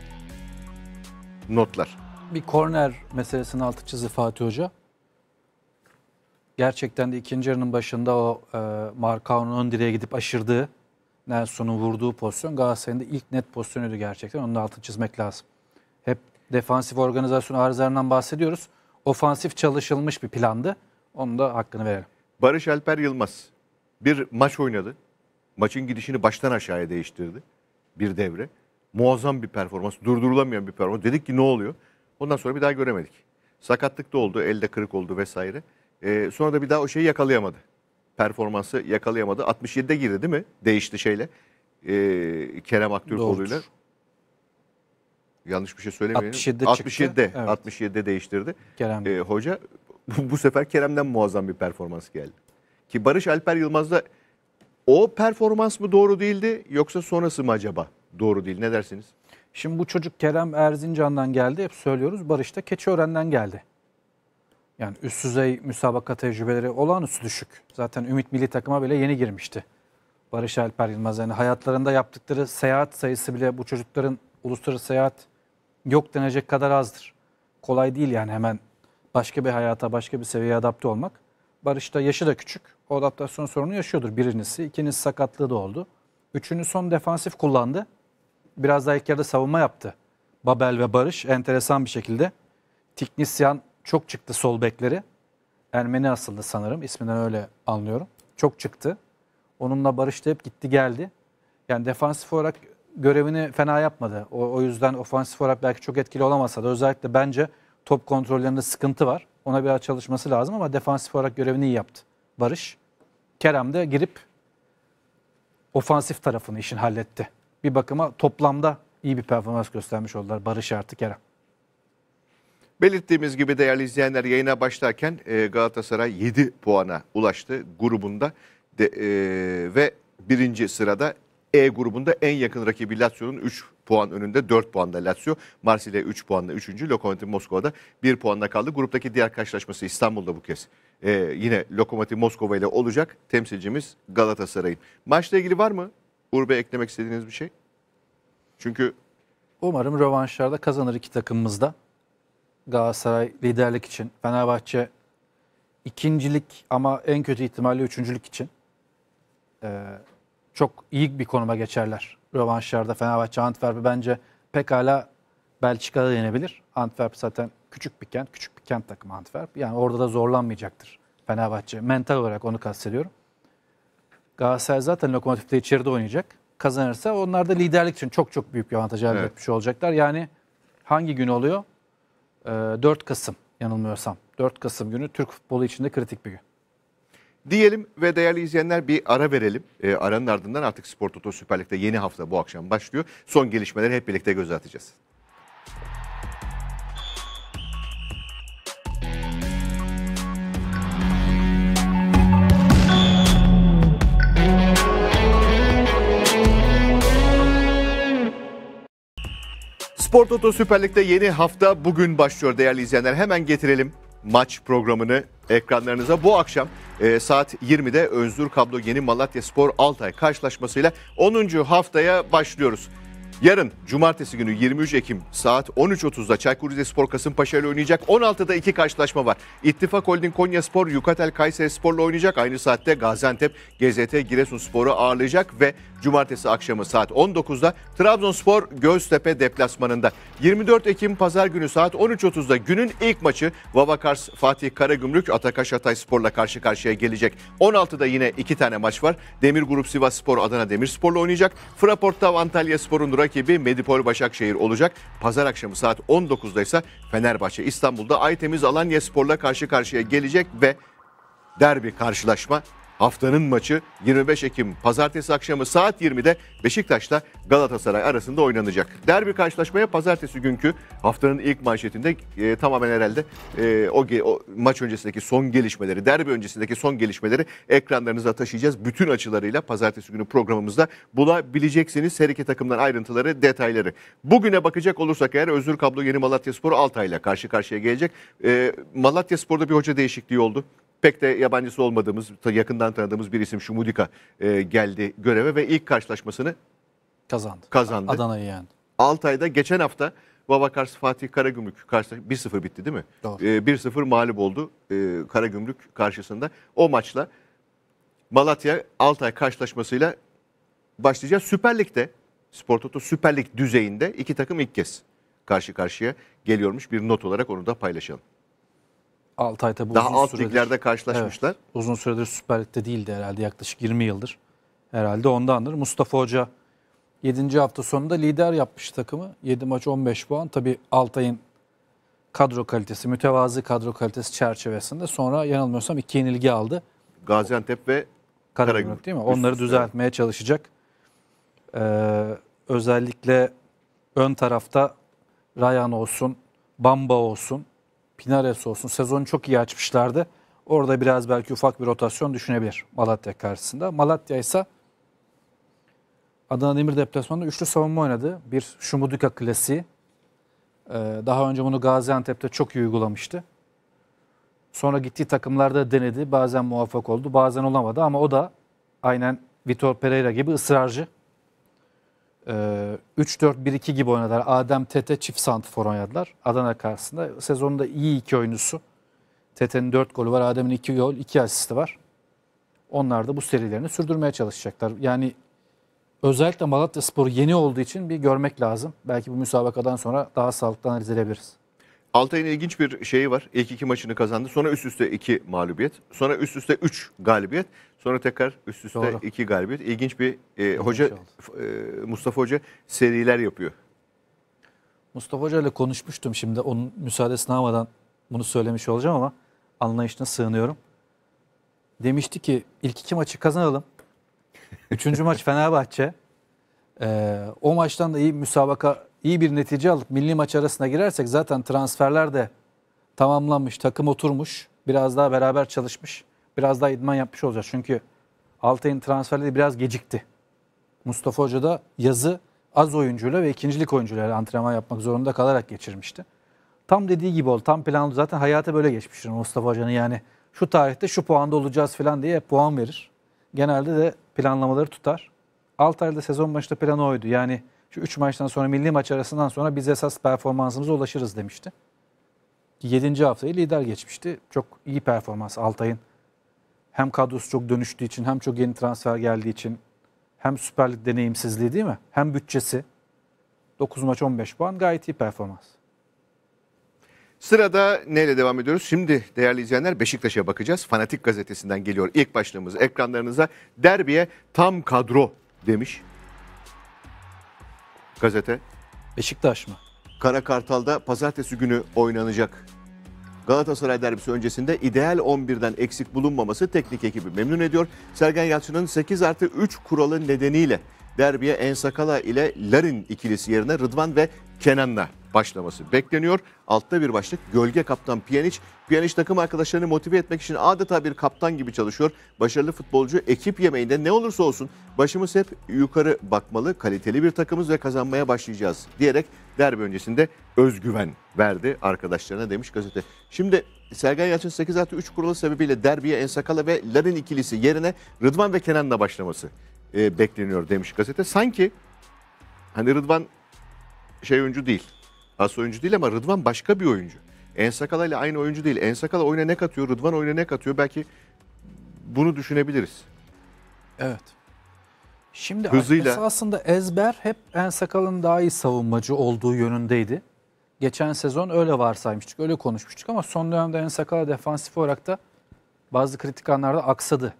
notlar.
Bir korner meselesinin altı çizdi Fatih Hoca gerçekten de ikinci yarının başında o e, Marcao'nun ön direğe gidip aşırdığı Nelson'un vurduğu pozisyon Galatasaray'ın da ilk net pozisyonuydu gerçekten. Onun da altını çizmek lazım. Hep defansif organizasyon arızalarından bahsediyoruz. Ofansif çalışılmış bir plandı.
Onun da hakkını verelim. Barış Alper Yılmaz bir maç oynadı. Maçın gidişini baştan aşağıya değiştirdi. Bir devre. Muazzam bir performans. Durdurulamayan bir performans. Dedik ki ne oluyor? Ondan sonra bir daha göremedik. Sakatlık da oldu. Elde kırık oldu vesaire. E, sonra da bir daha o şeyi yakalayamadı. Performansı yakalayamadı. 67'de girdi değil mi? Değişti şeyle. E, Kerem Aktürkoğlu'yla. Yanlış bir şey söylemeyelim. 67'de 67'de, Evet. 67'de değiştirdi. Kerem. E, hoca *laughs* bu, bu sefer Kerem'den muazzam bir performans geldi. Ki Barış Alper Yılmaz'da o performans mı doğru değildi yoksa sonrası mı acaba doğru değil ne dersiniz? Şimdi bu çocuk Kerem
Erzincan'dan geldi hep söylüyoruz. Barış da Keçiören'den geldi. Yani üst düzey müsabaka tecrübeleri olağanüstü düşük. Zaten Ümit Milli Takım'a bile yeni girmişti. Barış Alper Yılmaz yani hayatlarında yaptıkları seyahat sayısı bile bu çocukların uluslararası seyahat yok denecek kadar azdır. Kolay değil yani hemen başka bir hayata, başka bir seviyeye adapte olmak. Barış da yaşı da küçük. O adaptasyon sorunu yaşıyordur birincisi. İkincisi sakatlığı da oldu. Üçünü son defansif kullandı. Biraz daha ilk yarıda savunma yaptı. Babel ve Barış enteresan bir şekilde. Teknisyen çok çıktı sol bekleri. Ermeni asıllı sanırım. isminden öyle anlıyorum. Çok çıktı. Onunla barıştı hep gitti geldi. Yani defansif olarak görevini fena yapmadı. O, o yüzden ofansif olarak belki çok etkili olamasa da özellikle bence top kontrollerinde sıkıntı var. Ona biraz çalışması lazım ama defansif olarak görevini iyi yaptı. Barış. Kerem de girip ofansif tarafını işin halletti. Bir bakıma toplamda iyi bir performans göstermiş oldular Barış artık Kerem.
Belirttiğimiz gibi değerli izleyenler yayına başlarken e, Galatasaray 7 puana ulaştı grubunda de, e, ve birinci sırada E grubunda en yakın rakibi Lazio'nun 3 puan önünde 4 puanda Lazio. Marsilya 3 puanla 3. Lokomotiv Moskova'da 1 puanla kaldı. Gruptaki diğer karşılaşması İstanbul'da bu kez. E, yine Lokomotiv Moskova ile olacak temsilcimiz Galatasaray'ın. Maçla ilgili var mı Urbe eklemek istediğiniz bir şey? Çünkü Umarım rövanşlarda
kazanır iki takımımız da. Galatasaray liderlik için. Fenerbahçe ikincilik ama en kötü ihtimalle üçüncülük için. Ee, çok iyi bir konuma geçerler rövanşlarda. Fenerbahçe Antwerp'i bence pekala Belçika'da yenebilir. Antwerp zaten küçük bir kent. Küçük bir kent takımı Antwerp. Yani orada da zorlanmayacaktır Fenerbahçe. Mental olarak onu kastediyorum. Galatasaray zaten lokomotifte içeride oynayacak. Kazanırsa onlar da liderlik için çok çok büyük bir avantaj elde evet. etmiş olacaklar. Yani hangi gün oluyor? 4 ee, Kasım yanılmıyorsam. 4 Kasım günü Türk futbolu için de kritik bir gün.
Diyelim ve değerli izleyenler bir ara verelim. E, aranın ardından artık Spor Toto Süper Lig'de yeni hafta bu akşam başlıyor. Son gelişmeleri hep birlikte göz atacağız. Sport Toto Süper Lig'de yeni hafta bugün başlıyor değerli izleyenler. Hemen getirelim maç programını ekranlarınıza. Bu akşam e, saat 20'de Özgür Kablo Yeni Malatya Spor Altay karşılaşmasıyla 10. haftaya başlıyoruz. Yarın cumartesi günü 23 Ekim saat 13.30'da Çaykur Rizespor Kasımpaşa ile oynayacak. 16'da iki karşılaşma var. İttifak Holding Konya Spor, Yukatel Kayseri Spor'la oynayacak. Aynı saatte Gaziantep, GZT Giresun Spor'u ağırlayacak ve cumartesi akşamı saat 19'da Trabzonspor Göztepe deplasmanında. 24 Ekim pazar günü saat 13.30'da günün ilk maçı Vavakars Fatih Karagümrük Atakaş Hatay Spor'la karşı karşıya gelecek. 16'da yine iki tane maç var. Demir Grup Sivas Spor Adana Demir Sporla oynayacak. Fraportta Antalya Spor'un rakibi Medipol Başakşehir olacak. Pazar akşamı saat 19'da ise Fenerbahçe İstanbul'da Aytemiz Alanya Spor'la karşı karşıya gelecek ve derbi karşılaşma Haftanın maçı 25 Ekim pazartesi akşamı saat 20'de Beşiktaş'ta Galatasaray arasında oynanacak. Derbi karşılaşmaya pazartesi günkü haftanın ilk manşetinde e, tamamen herhalde e, o, o maç öncesindeki son gelişmeleri, derbi öncesindeki son gelişmeleri ekranlarınıza taşıyacağız. Bütün açılarıyla pazartesi günü programımızda bulabileceksiniz her iki takımdan ayrıntıları, detayları. Bugüne bakacak olursak eğer Özür Kablo yeni Malatya Spor Altay ile karşı karşıya gelecek. E, Malatya Spor'da bir hoca değişikliği oldu pek de yabancısı olmadığımız, yakından tanıdığımız bir isim Şumudika e, geldi göreve ve ilk karşılaşmasını kazandı. kazandı. Adana'yı yendi. Altay'da geçen hafta Babakar Fatih Karagümrük karşı 1-0 bitti değil mi? Doğru. E, 1-0 mağlup oldu e, Karagümrük karşısında. O maçla Malatya Altay karşılaşmasıyla başlayacağız. Süper Lig'de Spor Toto Süper Lig düzeyinde iki takım ilk kez karşı karşıya geliyormuş. Bir not olarak onu da paylaşalım.
6 ay tabii Daha uzun alt süredir, liglerde
karşılaşmışlar.
Evet, uzun süredir Süper Lig'de değildi herhalde yaklaşık 20 yıldır. Herhalde ondandır. Mustafa Hoca 7. hafta sonunda lider yapmış takımı. 7 maç 15 puan. Tabii Altay'ın kadro kalitesi, mütevazı kadro kalitesi çerçevesinde. Sonra yanılmıyorsam iki yenilgi aldı.
Gaziantep ve Karagümrük, değil mi? Onları düzeltmeye
çalışacak. Ee, özellikle ön tarafta Ryan olsun, Bamba olsun Pinares olsun sezonu çok iyi açmışlardı. Orada biraz belki ufak bir rotasyon düşünebilir Malatya karşısında. Malatya ise Adana Demir deplasmanında üçlü savunma oynadı. Bir Şumudika klasiği. Ee, daha önce bunu Gaziantep'te çok iyi uygulamıştı. Sonra gittiği takımlarda denedi. Bazen muvaffak oldu, bazen olamadı ama o da aynen Vitor Pereira gibi ısrarcı. 3-4-1-2 ee, gibi oynadılar. Adem Tete çift santifor oynadılar Adana karşısında. Sezonda iyi iki oyuncusu. Tete'nin 4 golü var, Adem'in 2 gol, 2 asisti var. Onlar da bu serilerini sürdürmeye çalışacaklar. Yani özellikle Malatya Spor yeni olduğu için bir görmek lazım. Belki bu müsabakadan sonra daha sağlıklı analiz edebiliriz.
Altay'ın ilginç bir şeyi var. İlk iki maçını kazandı. Sonra üst üste iki mağlubiyet. Sonra üst üste üç galibiyet. Sonra tekrar üst üste Doğru. iki galibiyet. İlginç bir e, hoca şey e, Mustafa Hoca seriler yapıyor.
Mustafa Hoca ile konuşmuştum şimdi. Onun müsaadesini almadan bunu söylemiş olacağım ama anlayışına sığınıyorum. Demişti ki ilk iki maçı kazanalım. Üçüncü maç *laughs* Fenerbahçe. Ee, o maçtan da iyi müsabaka iyi bir netice alıp milli maç arasına girersek zaten transferler de tamamlanmış, takım oturmuş, biraz daha beraber çalışmış, biraz daha idman yapmış olacağız. Çünkü Altay'ın transferleri biraz gecikti. Mustafa Hoca da yazı az oyuncuyla ve ikincilik oyuncularla antrenman yapmak zorunda kalarak geçirmişti. Tam dediği gibi oldu. Tam planlı zaten hayata böyle geçmiştir Mustafa Hoca'nın yani şu tarihte şu puanda olacağız falan diye puan verir. Genelde de planlamaları tutar. ayda sezon başında planı oydu. Yani şu 3 maçtan sonra milli maç arasından sonra biz esas performansımıza ulaşırız demişti. 7. haftayı lider geçmişti. Çok iyi performans Altay'ın. Hem kadrosu çok dönüştüğü için hem çok yeni transfer geldiği için hem Süper Lig deneyimsizliği değil mi? Hem bütçesi. 9 maç 15 puan gayet iyi performans.
Sırada neyle devam ediyoruz? Şimdi değerli izleyenler Beşiktaş'a bakacağız. Fanatik gazetesinden geliyor ilk başlığımız ekranlarınıza. Derbiye tam kadro demiş gazete. Beşiktaş mı? Kara Kartal'da pazartesi günü oynanacak. Galatasaray derbisi öncesinde ideal 11'den eksik bulunmaması teknik ekibi memnun ediyor. Sergen Yalçın'ın 8 artı 3 kuralı nedeniyle derbiye Ensakala ile Larin ikilisi yerine Rıdvan ve Kenan'la başlaması bekleniyor. Altta bir başlık gölge kaptan Pjanic. Pjanic takım arkadaşlarını motive etmek için adeta bir kaptan gibi çalışıyor. Başarılı futbolcu ekip yemeğinde ne olursa olsun başımız hep yukarı bakmalı. Kaliteli bir takımız ve kazanmaya başlayacağız diyerek derbi öncesinde özgüven verdi arkadaşlarına demiş gazete. Şimdi Sergen Yalçın 8 artı 3 kuralı sebebiyle derbiye Ensakala ve Larin ikilisi yerine Rıdvan ve Kenan'la başlaması e, bekleniyor demiş gazete. Sanki hani Rıdvan şey oyuncu değil. As oyuncu değil ama Rıdvan başka bir oyuncu. Ensakala ile aynı oyuncu değil. Ensakala oyuna ne katıyor, Rıdvan oyuna ne katıyor? Belki bunu düşünebiliriz. Evet. Şimdi Hızıyla...
esasında ezber hep Ensakal'ın daha iyi savunmacı olduğu yönündeydi. Geçen sezon öyle varsaymıştık, öyle konuşmuştuk ama son dönemde Ensakala defansif olarak da bazı kritik anlarda aksadı.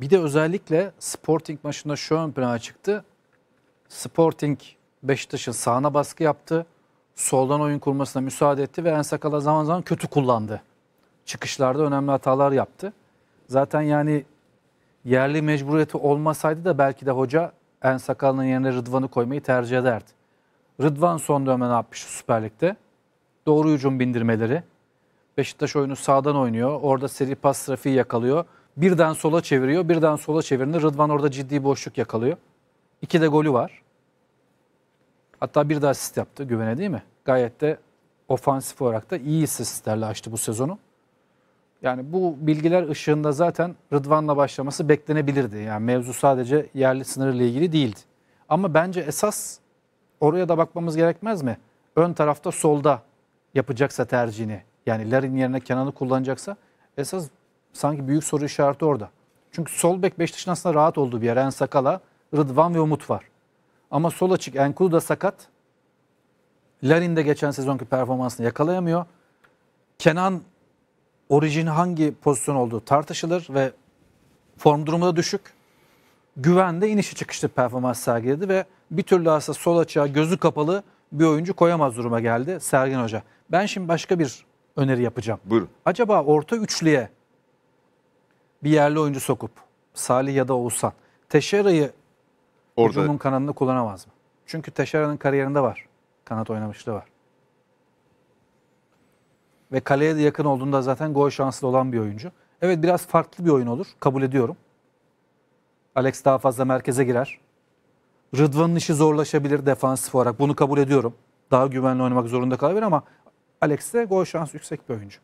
Bir de özellikle Sporting maçında şu ön plana çıktı. Sporting Beşiktaş'ın sağına baskı yaptı soldan oyun kurmasına müsaade etti ve Ensakal'a zaman zaman kötü kullandı. Çıkışlarda önemli hatalar yaptı. Zaten yani yerli mecburiyeti olmasaydı da belki de hoca Ensakal'ın yerine Rıdvan'ı koymayı tercih ederdi. Rıdvan son dönemde ne yapmış? Süper Lig'de? Doğru hücum bindirmeleri. Beşiktaş oyunu sağdan oynuyor. Orada seri pas trafiği yakalıyor. Birden sola çeviriyor. Birden sola çevirinde Rıdvan orada ciddi boşluk yakalıyor. İki de golü var. Hatta bir daha asist yaptı güvene değil mi? Gayet de ofansif olarak da iyi asistlerle açtı bu sezonu. Yani bu bilgiler ışığında zaten Rıdvan'la başlaması beklenebilirdi. Yani mevzu sadece yerli sınırıyla ilgili değildi. Ama bence esas oraya da bakmamız gerekmez mi? Ön tarafta solda yapacaksa tercihini yani Larin yerine Kenan'ı kullanacaksa esas sanki büyük soru işareti orada. Çünkü sol bek Beşiktaş'ın aslında rahat olduğu bir yer. En Sakala, Rıdvan ve Umut var. Ama sol açık Enkulu da sakat. Larin de geçen sezonki performansını yakalayamıyor. Kenan orijin hangi pozisyon olduğu tartışılır ve form durumu da düşük. Güvende inişi çıkışlı performans sergiledi ve bir türlü aslında sol açığa gözü kapalı bir oyuncu koyamaz duruma geldi Sergin Hoca. Ben şimdi başka bir öneri yapacağım. Buyurun. Acaba orta üçlüye bir yerli oyuncu sokup Salih ya da Oğuzhan Teşera'yı Orada. Hücumun kanadını kullanamaz mı? Çünkü Teşara'nın kariyerinde var. Kanat oynamışlığı var. Ve kaleye de yakın olduğunda zaten gol şanslı olan bir oyuncu. Evet biraz farklı bir oyun olur. Kabul ediyorum. Alex daha fazla merkeze girer. Rıdvan'ın işi zorlaşabilir defansif olarak. Bunu kabul ediyorum. Daha güvenli oynamak zorunda kalabilir ama Alex de gol şansı yüksek bir oyuncu.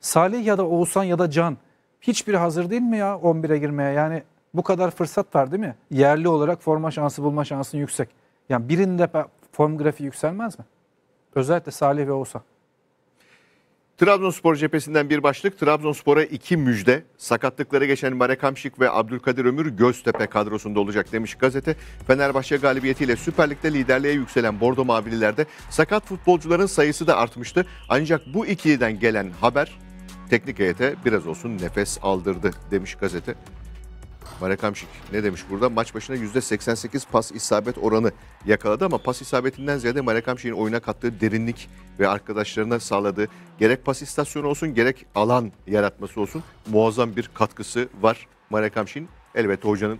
Salih ya da Oğuzhan ya da Can hiçbiri hazır değil mi ya 11'e girmeye? Yani bu kadar fırsat var değil mi? Yerli olarak forma şansı bulma şansın yüksek. Yani birinde form grafiği yükselmez mi? Özellikle Salih ve Oğuzhan.
Trabzonspor cephesinden bir başlık. Trabzonspor'a iki müjde. Sakatlıklara geçen Marek Hamşik ve Abdülkadir Ömür Göztepe kadrosunda olacak demiş gazete. Fenerbahçe galibiyetiyle Süper Lig'de liderliğe yükselen Bordo Mavililerde sakat futbolcuların sayısı da artmıştı. Ancak bu ikiliden gelen haber teknik heyete biraz olsun nefes aldırdı demiş gazete. Marekamşik ne demiş burada? Maç başına %88 pas isabet oranı yakaladı ama pas isabetinden ziyade Marekamşik'in oyuna kattığı derinlik ve arkadaşlarına sağladığı gerek pas istasyonu olsun gerek alan yaratması olsun muazzam bir katkısı var Marekamşik'in. Elbette hocanın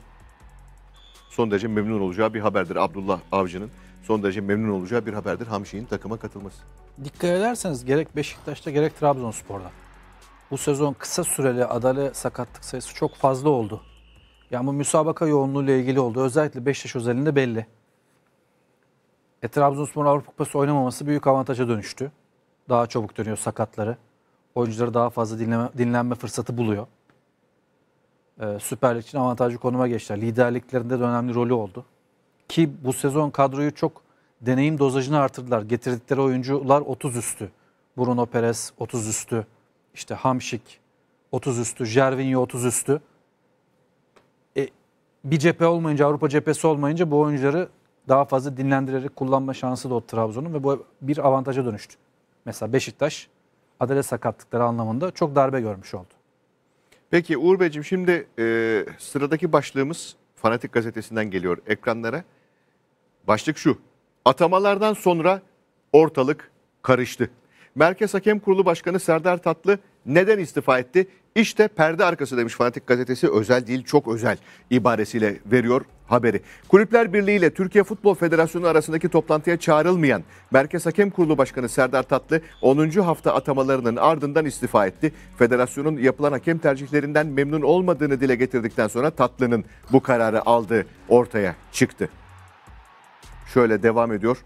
son derece memnun olacağı bir haberdir. Abdullah Avcı'nın son derece memnun olacağı bir haberdir Hamşik'in takıma katılması.
Dikkat ederseniz gerek Beşiktaş'ta gerek Trabzonspor'da bu sezon kısa süreli adale sakatlık sayısı çok fazla oldu. Yani bu müsabaka yoğunluğuyla ilgili oldu. Özellikle Beşiktaş özelinde belli. E, Trabzonspor Avrupa Kupası oynamaması büyük avantaja dönüştü. Daha çabuk dönüyor sakatları. Oyuncuları daha fazla dinleme, dinlenme fırsatı buluyor. Ee, Süper Lig için avantajlı konuma geçtiler. Liderliklerinde de önemli rolü oldu. Ki bu sezon kadroyu çok deneyim dozajını artırdılar. Getirdikleri oyuncular 30 üstü. Bruno Perez 30 üstü. İşte Hamşik 30 üstü. Jervinho 30 üstü bir cephe olmayınca Avrupa cephesi olmayınca bu oyuncuları daha fazla dinlendirerek kullanma şansı da o Trabzon'un ve bu bir avantaja dönüştü. Mesela Beşiktaş adalet sakatlıkları anlamında çok darbe görmüş oldu.
Peki Uğur Beyciğim şimdi e, sıradaki başlığımız Fanatik Gazetesi'nden geliyor ekranlara. Başlık şu. Atamalardan sonra ortalık karıştı. Merkez Hakem Kurulu Başkanı Serdar Tatlı neden istifa etti? İşte perde arkası demiş Fanatik Gazetesi özel değil çok özel ibaresiyle veriyor haberi. Kulüpler Birliği ile Türkiye Futbol Federasyonu arasındaki toplantıya çağrılmayan Merkez Hakem Kurulu Başkanı Serdar Tatlı 10. hafta atamalarının ardından istifa etti. Federasyonun yapılan hakem tercihlerinden memnun olmadığını dile getirdikten sonra Tatlı'nın bu kararı aldığı ortaya çıktı. Şöyle devam ediyor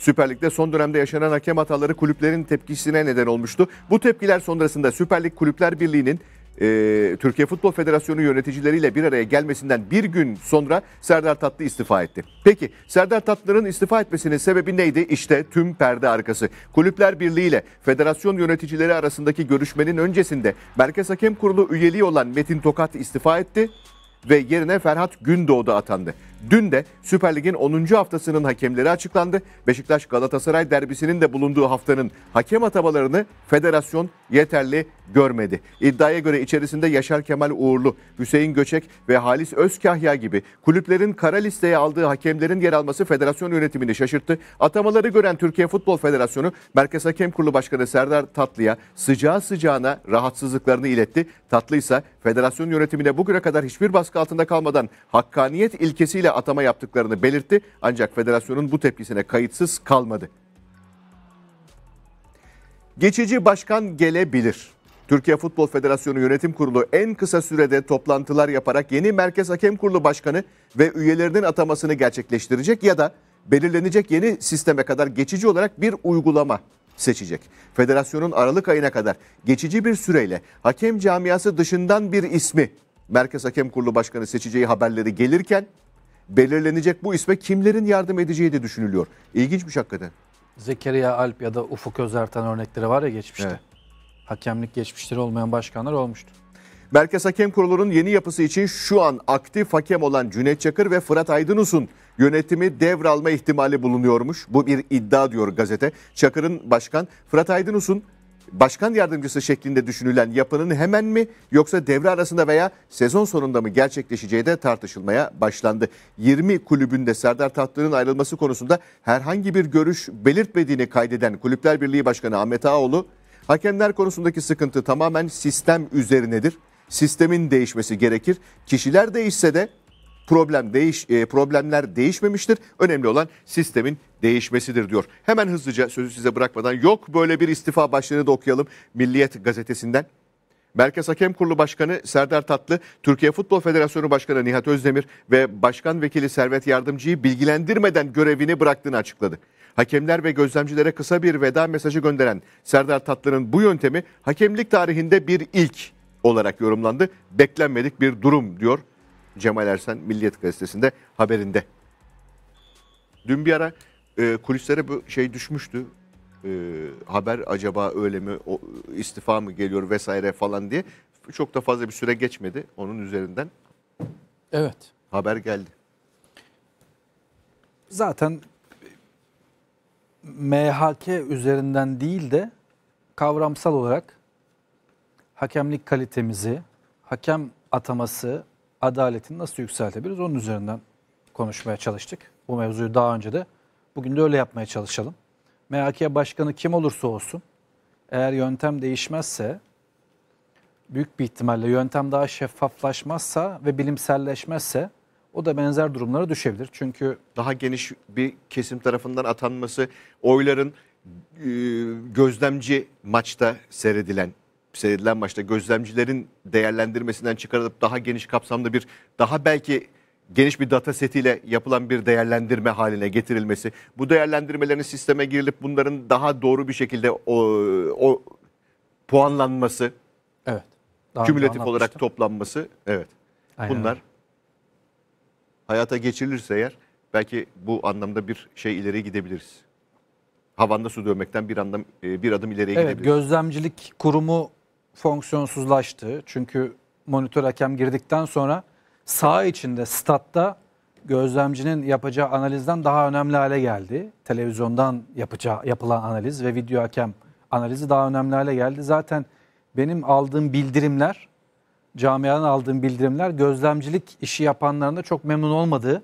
Süper Lig'de son dönemde yaşanan hakem hataları kulüplerin tepkisine neden olmuştu. Bu tepkiler sonrasında Süper Lig Kulüpler Birliği'nin e, Türkiye Futbol Federasyonu yöneticileriyle bir araya gelmesinden bir gün sonra Serdar Tatlı istifa etti. Peki Serdar Tatlı'nın istifa etmesinin sebebi neydi? İşte tüm perde arkası. Kulüpler Birliği ile federasyon yöneticileri arasındaki görüşmenin öncesinde Merkez Hakem Kurulu üyeliği olan Metin Tokat istifa etti ve yerine Ferhat Gündoğdu atandı. Dün de Süper Lig'in 10. haftasının hakemleri açıklandı. Beşiktaş Galatasaray derbisinin de bulunduğu haftanın hakem atamalarını federasyon yeterli görmedi. İddiaya göre içerisinde Yaşar Kemal Uğurlu, Hüseyin Göçek ve Halis Özkahya gibi kulüplerin kara listeye aldığı hakemlerin yer alması federasyon yönetimini şaşırttı. Atamaları gören Türkiye Futbol Federasyonu Merkez Hakem Kurulu Başkanı Serdar Tatlı'ya sıcağı sıcağına rahatsızlıklarını iletti. Tatlı ise federasyon yönetimine bugüne kadar hiçbir baskı altında kalmadan hakkaniyet ilkesiyle de atama yaptıklarını belirtti ancak federasyonun bu tepkisine kayıtsız kalmadı. Geçici başkan gelebilir. Türkiye Futbol Federasyonu Yönetim Kurulu en kısa sürede toplantılar yaparak yeni Merkez Hakem Kurulu Başkanı ve üyelerinin atamasını gerçekleştirecek ya da belirlenecek yeni sisteme kadar geçici olarak bir uygulama seçecek. Federasyonun Aralık ayına kadar geçici bir süreyle hakem camiası dışından bir ismi Merkez Hakem Kurulu Başkanı seçeceği haberleri gelirken belirlenecek bu isme kimlerin yardım edeceği de düşünülüyor. İlginçmiş hakikaten.
Zekeriya Alp ya da Ufuk Özertan örnekleri var ya geçmişte. Evet. Hakemlik geçmişleri olmayan başkanlar olmuştu.
Merkez Hakem Kurulu'nun yeni yapısı için şu an aktif hakem olan Cüneyt Çakır ve Fırat Aydınus'un yönetimi devralma ihtimali bulunuyormuş. Bu bir iddia diyor gazete. Çakır'ın başkan, Fırat Aydınus'un başkan yardımcısı şeklinde düşünülen yapının hemen mi yoksa devre arasında veya sezon sonunda mı gerçekleşeceği de tartışılmaya başlandı. 20 kulübünde Serdar Tatlı'nın ayrılması konusunda herhangi bir görüş belirtmediğini kaydeden Kulüpler Birliği Başkanı Ahmet Ağoğlu, hakemler konusundaki sıkıntı tamamen sistem üzerinedir. Sistemin değişmesi gerekir. Kişiler değişse de problem değiş e, problemler değişmemiştir. Önemli olan sistemin değişmesidir diyor. Hemen hızlıca sözü size bırakmadan yok böyle bir istifa başlığını da okuyalım Milliyet gazetesinden. Merkez Hakem Kurulu Başkanı Serdar Tatlı, Türkiye Futbol Federasyonu Başkanı Nihat Özdemir ve Başkan Vekili Servet Yardımcı'yı bilgilendirmeden görevini bıraktığını açıkladı. Hakemler ve gözlemcilere kısa bir veda mesajı gönderen Serdar Tatlı'nın bu yöntemi hakemlik tarihinde bir ilk olarak yorumlandı. Beklenmedik bir durum diyor Cemal Ersen Milliyet Gazetesi'nde haberinde. Dün bir ara e, kulislere bu şey düşmüştü. E, haber acaba öyle mi o, istifa mı geliyor vesaire falan diye. Çok da fazla bir süre geçmedi onun üzerinden. Evet. Haber geldi.
Zaten MHK üzerinden değil de kavramsal olarak hakemlik kalitemizi, hakem ataması adaletini nasıl yükseltebiliriz onun üzerinden konuşmaya çalıştık. Bu mevzuyu daha önce de bugün de öyle yapmaya çalışalım. MHK başkanı kim olursa olsun eğer yöntem değişmezse büyük bir ihtimalle yöntem daha şeffaflaşmazsa ve bilimselleşmezse o da benzer durumlara düşebilir.
Çünkü daha geniş bir kesim tarafından atanması, oyların e, gözlemci maçta seyredilen seyredilen maçta gözlemcilerin değerlendirmesinden çıkarılıp daha geniş kapsamlı bir daha belki geniş bir data setiyle yapılan bir değerlendirme haline getirilmesi. Bu değerlendirmelerin sisteme girilip bunların daha doğru bir şekilde o, o puanlanması. Evet. Daha kümülatif olarak toplanması. Evet. Aynen. Bunlar hayata geçirilirse eğer belki bu anlamda bir şey ileriye gidebiliriz. Havanda su dövmekten bir, anlam, e, bir adım ileriye evet, gidebiliriz.
Gözlemcilik kurumu fonksiyonsuzlaştı. Çünkü monitör hakem girdikten sonra sağ içinde, statta gözlemcinin yapacağı analizden daha önemli hale geldi. Televizyondan yapacağı, yapılan analiz ve video hakem analizi daha önemli hale geldi. Zaten benim aldığım bildirimler, camiadan aldığım bildirimler gözlemcilik işi yapanların da çok memnun olmadığı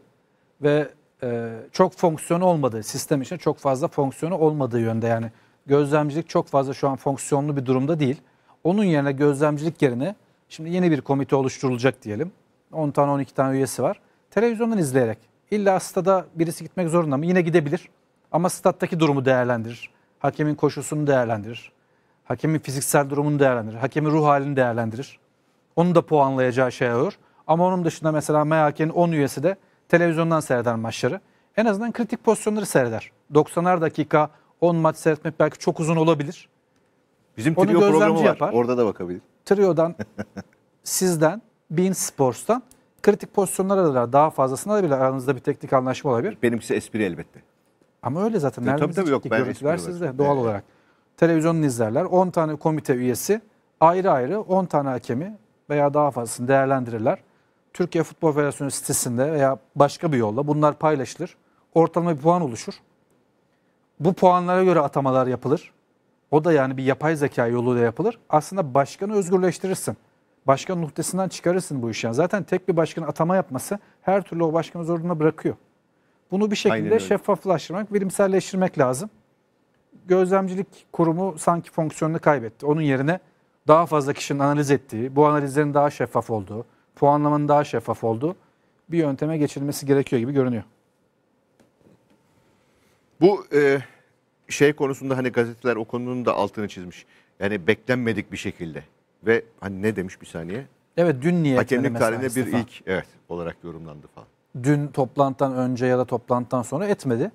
ve e, çok fonksiyonu olmadığı, sistem için çok fazla fonksiyonu olmadığı yönde. Yani gözlemcilik çok fazla şu an fonksiyonlu bir durumda değil. Onun yerine gözlemcilik yerine şimdi yeni bir komite oluşturulacak diyelim. 10 tane 12 tane üyesi var. Televizyondan izleyerek. illa stada birisi gitmek zorunda mı? Yine gidebilir. Ama stattaki durumu değerlendirir. Hakemin koşusunu değerlendirir. Hakemin fiziksel durumunu değerlendirir. Hakemin ruh halini değerlendirir. Onu da puanlayacağı şey olur. Ama onun dışında mesela MHK'nin 10 üyesi de televizyondan seyreder maçları. En azından kritik pozisyonları seyreder. 90'ar dakika 10 maç seyretmek belki çok uzun olabilir.
Bizim Onu trio programı var. Yapar. Orada da bakabilir.
Trio'dan, *laughs* sizden, Bean Sports'tan kritik pozisyonlara da daha fazlasına da bile aranızda bir teknik
anlaşma olabilir. Benimkisi espri elbette.
Ama öyle zaten. Ya, e, tabii tabii yok ben Görüntüler sizde doğal evet. olarak. Televizyonun izlerler. 10 tane komite üyesi ayrı ayrı 10 tane hakemi veya daha fazlasını değerlendirirler. Türkiye Futbol Federasyonu sitesinde veya başka bir yolla bunlar paylaşılır. Ortalama bir puan oluşur. Bu puanlara göre atamalar yapılır. O da yani bir yapay zeka yoluyla yapılır. Aslında başkanı özgürleştirirsin. Başkan noktasından çıkarırsın bu işi. Yani zaten tek bir başkan atama yapması her türlü o başkanı zorunda bırakıyor. Bunu bir şekilde şeffaflaştırmak, bilimselleştirmek lazım. Gözlemcilik kurumu sanki fonksiyonunu kaybetti. Onun yerine daha fazla kişinin analiz ettiği, bu analizlerin daha şeffaf olduğu, puanlamanın daha şeffaf olduğu bir yönteme geçilmesi gerekiyor gibi görünüyor.
Bu e, şey konusunda hani gazeteler o konunun da altını çizmiş. Yani beklenmedik bir şekilde. Ve hani ne demiş bir saniye? Evet dün niye? Hakemlik tarihine bir ilk evet olarak yorumlandı falan.
Dün toplantıdan önce ya da toplantıdan sonra etmedi.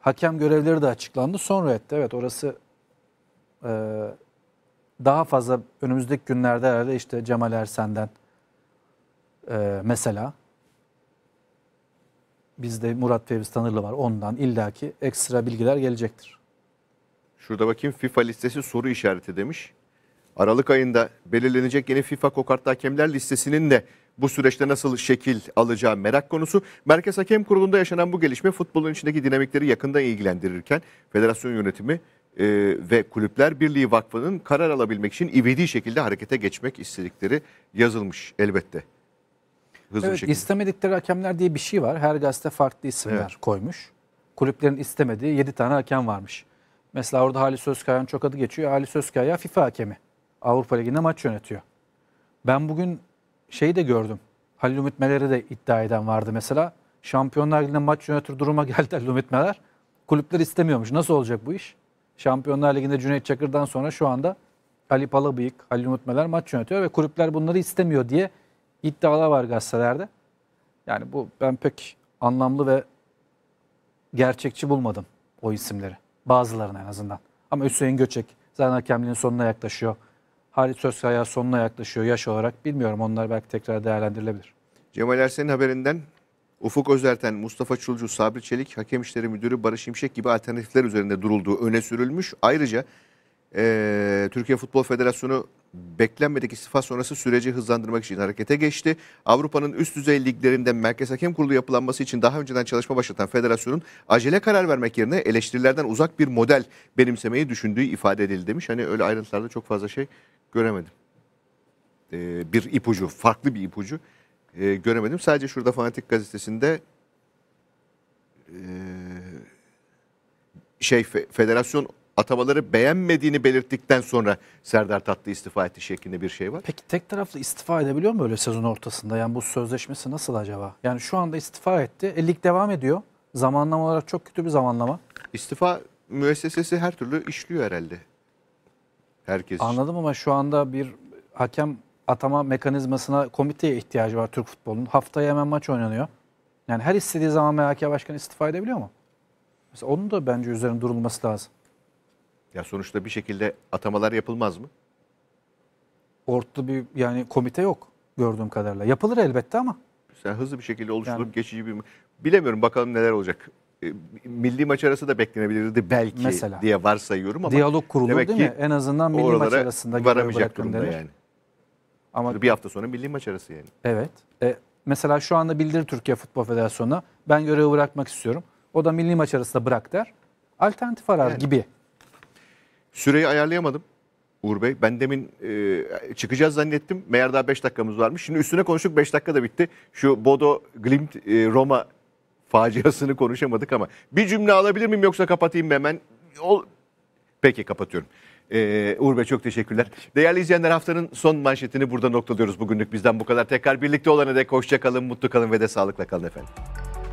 Hakem görevleri de açıklandı. Sonra etti. Evet orası e, daha fazla önümüzdeki günlerde herhalde işte Cemal Ersen'den e, mesela Bizde Murat Fevzi Tanırlı var. Ondan illaki ekstra bilgiler gelecektir.
Şurada bakayım FIFA listesi soru işareti demiş. Aralık ayında belirlenecek yeni FIFA kokartlı hakemler listesinin de bu süreçte nasıl şekil alacağı merak konusu. Merkez Hakem Kurulu'nda yaşanan bu gelişme futbolun içindeki dinamikleri yakından ilgilendirirken federasyon yönetimi e, ve Kulüpler Birliği Vakfı'nın karar alabilmek için ivedi şekilde harekete geçmek istedikleri yazılmış elbette hızlı evet, bir şekilde.
İstemedikleri hakemler diye bir şey var. Her gazete farklı isimler evet. koymuş. Kulüplerin istemediği 7 tane hakem varmış. Mesela orada Halis Sözkaya'nın çok adı geçiyor. Halis Sözkaya FIFA hakemi. Avrupa Ligi'nde maç yönetiyor. Ben bugün şeyi de gördüm. Halil Ümit Meler'i de iddia eden vardı mesela. Şampiyonlar Ligi'nde maç yönetir duruma *laughs* geldi Halil Ümit Meler. Kulüpler istemiyormuş. Nasıl olacak bu iş? Şampiyonlar Ligi'nde Cüneyt Çakır'dan sonra şu anda Ali Palabıyık, Halil Ümit Meler maç yönetiyor ve kulüpler bunları istemiyor diye iddialar var gazetelerde. Yani bu ben pek anlamlı ve gerçekçi bulmadım o isimleri. Bazılarını en azından. Ama Hüseyin Göçek zaten hakemliğin sonuna yaklaşıyor. Halit Özkaya sonuna yaklaşıyor yaş olarak. Bilmiyorum onlar belki tekrar değerlendirilebilir.
Cemal Ersen'in haberinden Ufuk Özerten, Mustafa Çulcu, Sabri Çelik, Hakem İşleri Müdürü Barış İmşek gibi alternatifler üzerinde durulduğu öne sürülmüş. Ayrıca e, Türkiye Futbol Federasyonu beklenmedik istifa sonrası süreci hızlandırmak için harekete geçti. Avrupa'nın üst düzey liglerinde Merkez Hakem Kurulu yapılanması için daha önceden çalışma başlatan federasyonun acele karar vermek yerine eleştirilerden uzak bir model benimsemeyi düşündüğü ifade edildi demiş. Hani öyle ayrıntılarda çok fazla şey göremedim. Ee, bir ipucu, farklı bir ipucu e, göremedim. Sadece şurada Fanatik Gazetesi'nde e, şey federasyon atamaları beğenmediğini belirttikten sonra Serdar Tatlı istifa etti şeklinde bir şey var. Peki tek
taraflı istifa edebiliyor mu öyle sezon ortasında? Yani bu sözleşmesi nasıl acaba? Yani şu anda istifa etti. E, lig devam ediyor. Zamanlama olarak çok kötü bir zamanlama.
İstifa müessesesi her türlü işliyor herhalde.
Herkes Anladım ama şu anda bir hakem atama mekanizmasına komiteye ihtiyacı var Türk futbolunun. Haftaya hemen maç oynanıyor. Yani her istediği zaman MHK Başkanı istifa edebiliyor mu? Mesela onun da bence üzerine durulması lazım.
Ya sonuçta bir şekilde atamalar yapılmaz mı?
Ortlu bir yani komite yok gördüğüm kadarıyla. Yapılır elbette ama.
Sen hızlı bir şekilde oluşturup yani, geçici bir... Bilemiyorum bakalım neler olacak. Ee, milli maç arası da beklenebilirdi belki mesela, diye varsayıyorum ama... Diyalog kurulu demek değil mi? En azından milli maç arasında varamayacak durumda denir. yani. Ama bir hafta sonra milli maç arası yani.
Evet. E, mesela şu anda bildir Türkiye Futbol Federasyonu'na ben görevi bırakmak istiyorum. O da milli maç arasında bırak der.
Alternatif arar yani. gibi. Süreyi ayarlayamadım Uğur Bey. Ben demin e, çıkacağız zannettim. Meğer daha 5 dakikamız varmış. Şimdi üstüne konuştuk 5 dakika da bitti. Şu Bodo Glimt e, Roma faciasını konuşamadık ama. Bir cümle alabilir miyim yoksa kapatayım mı hemen? Ol... Peki kapatıyorum. Ee, Uğur Bey çok teşekkürler. Değerli izleyenler haftanın son manşetini burada noktalıyoruz. Bugünlük bizden bu kadar. Tekrar birlikte olana dek hoşça kalın, mutlu kalın ve de sağlıkla kalın efendim.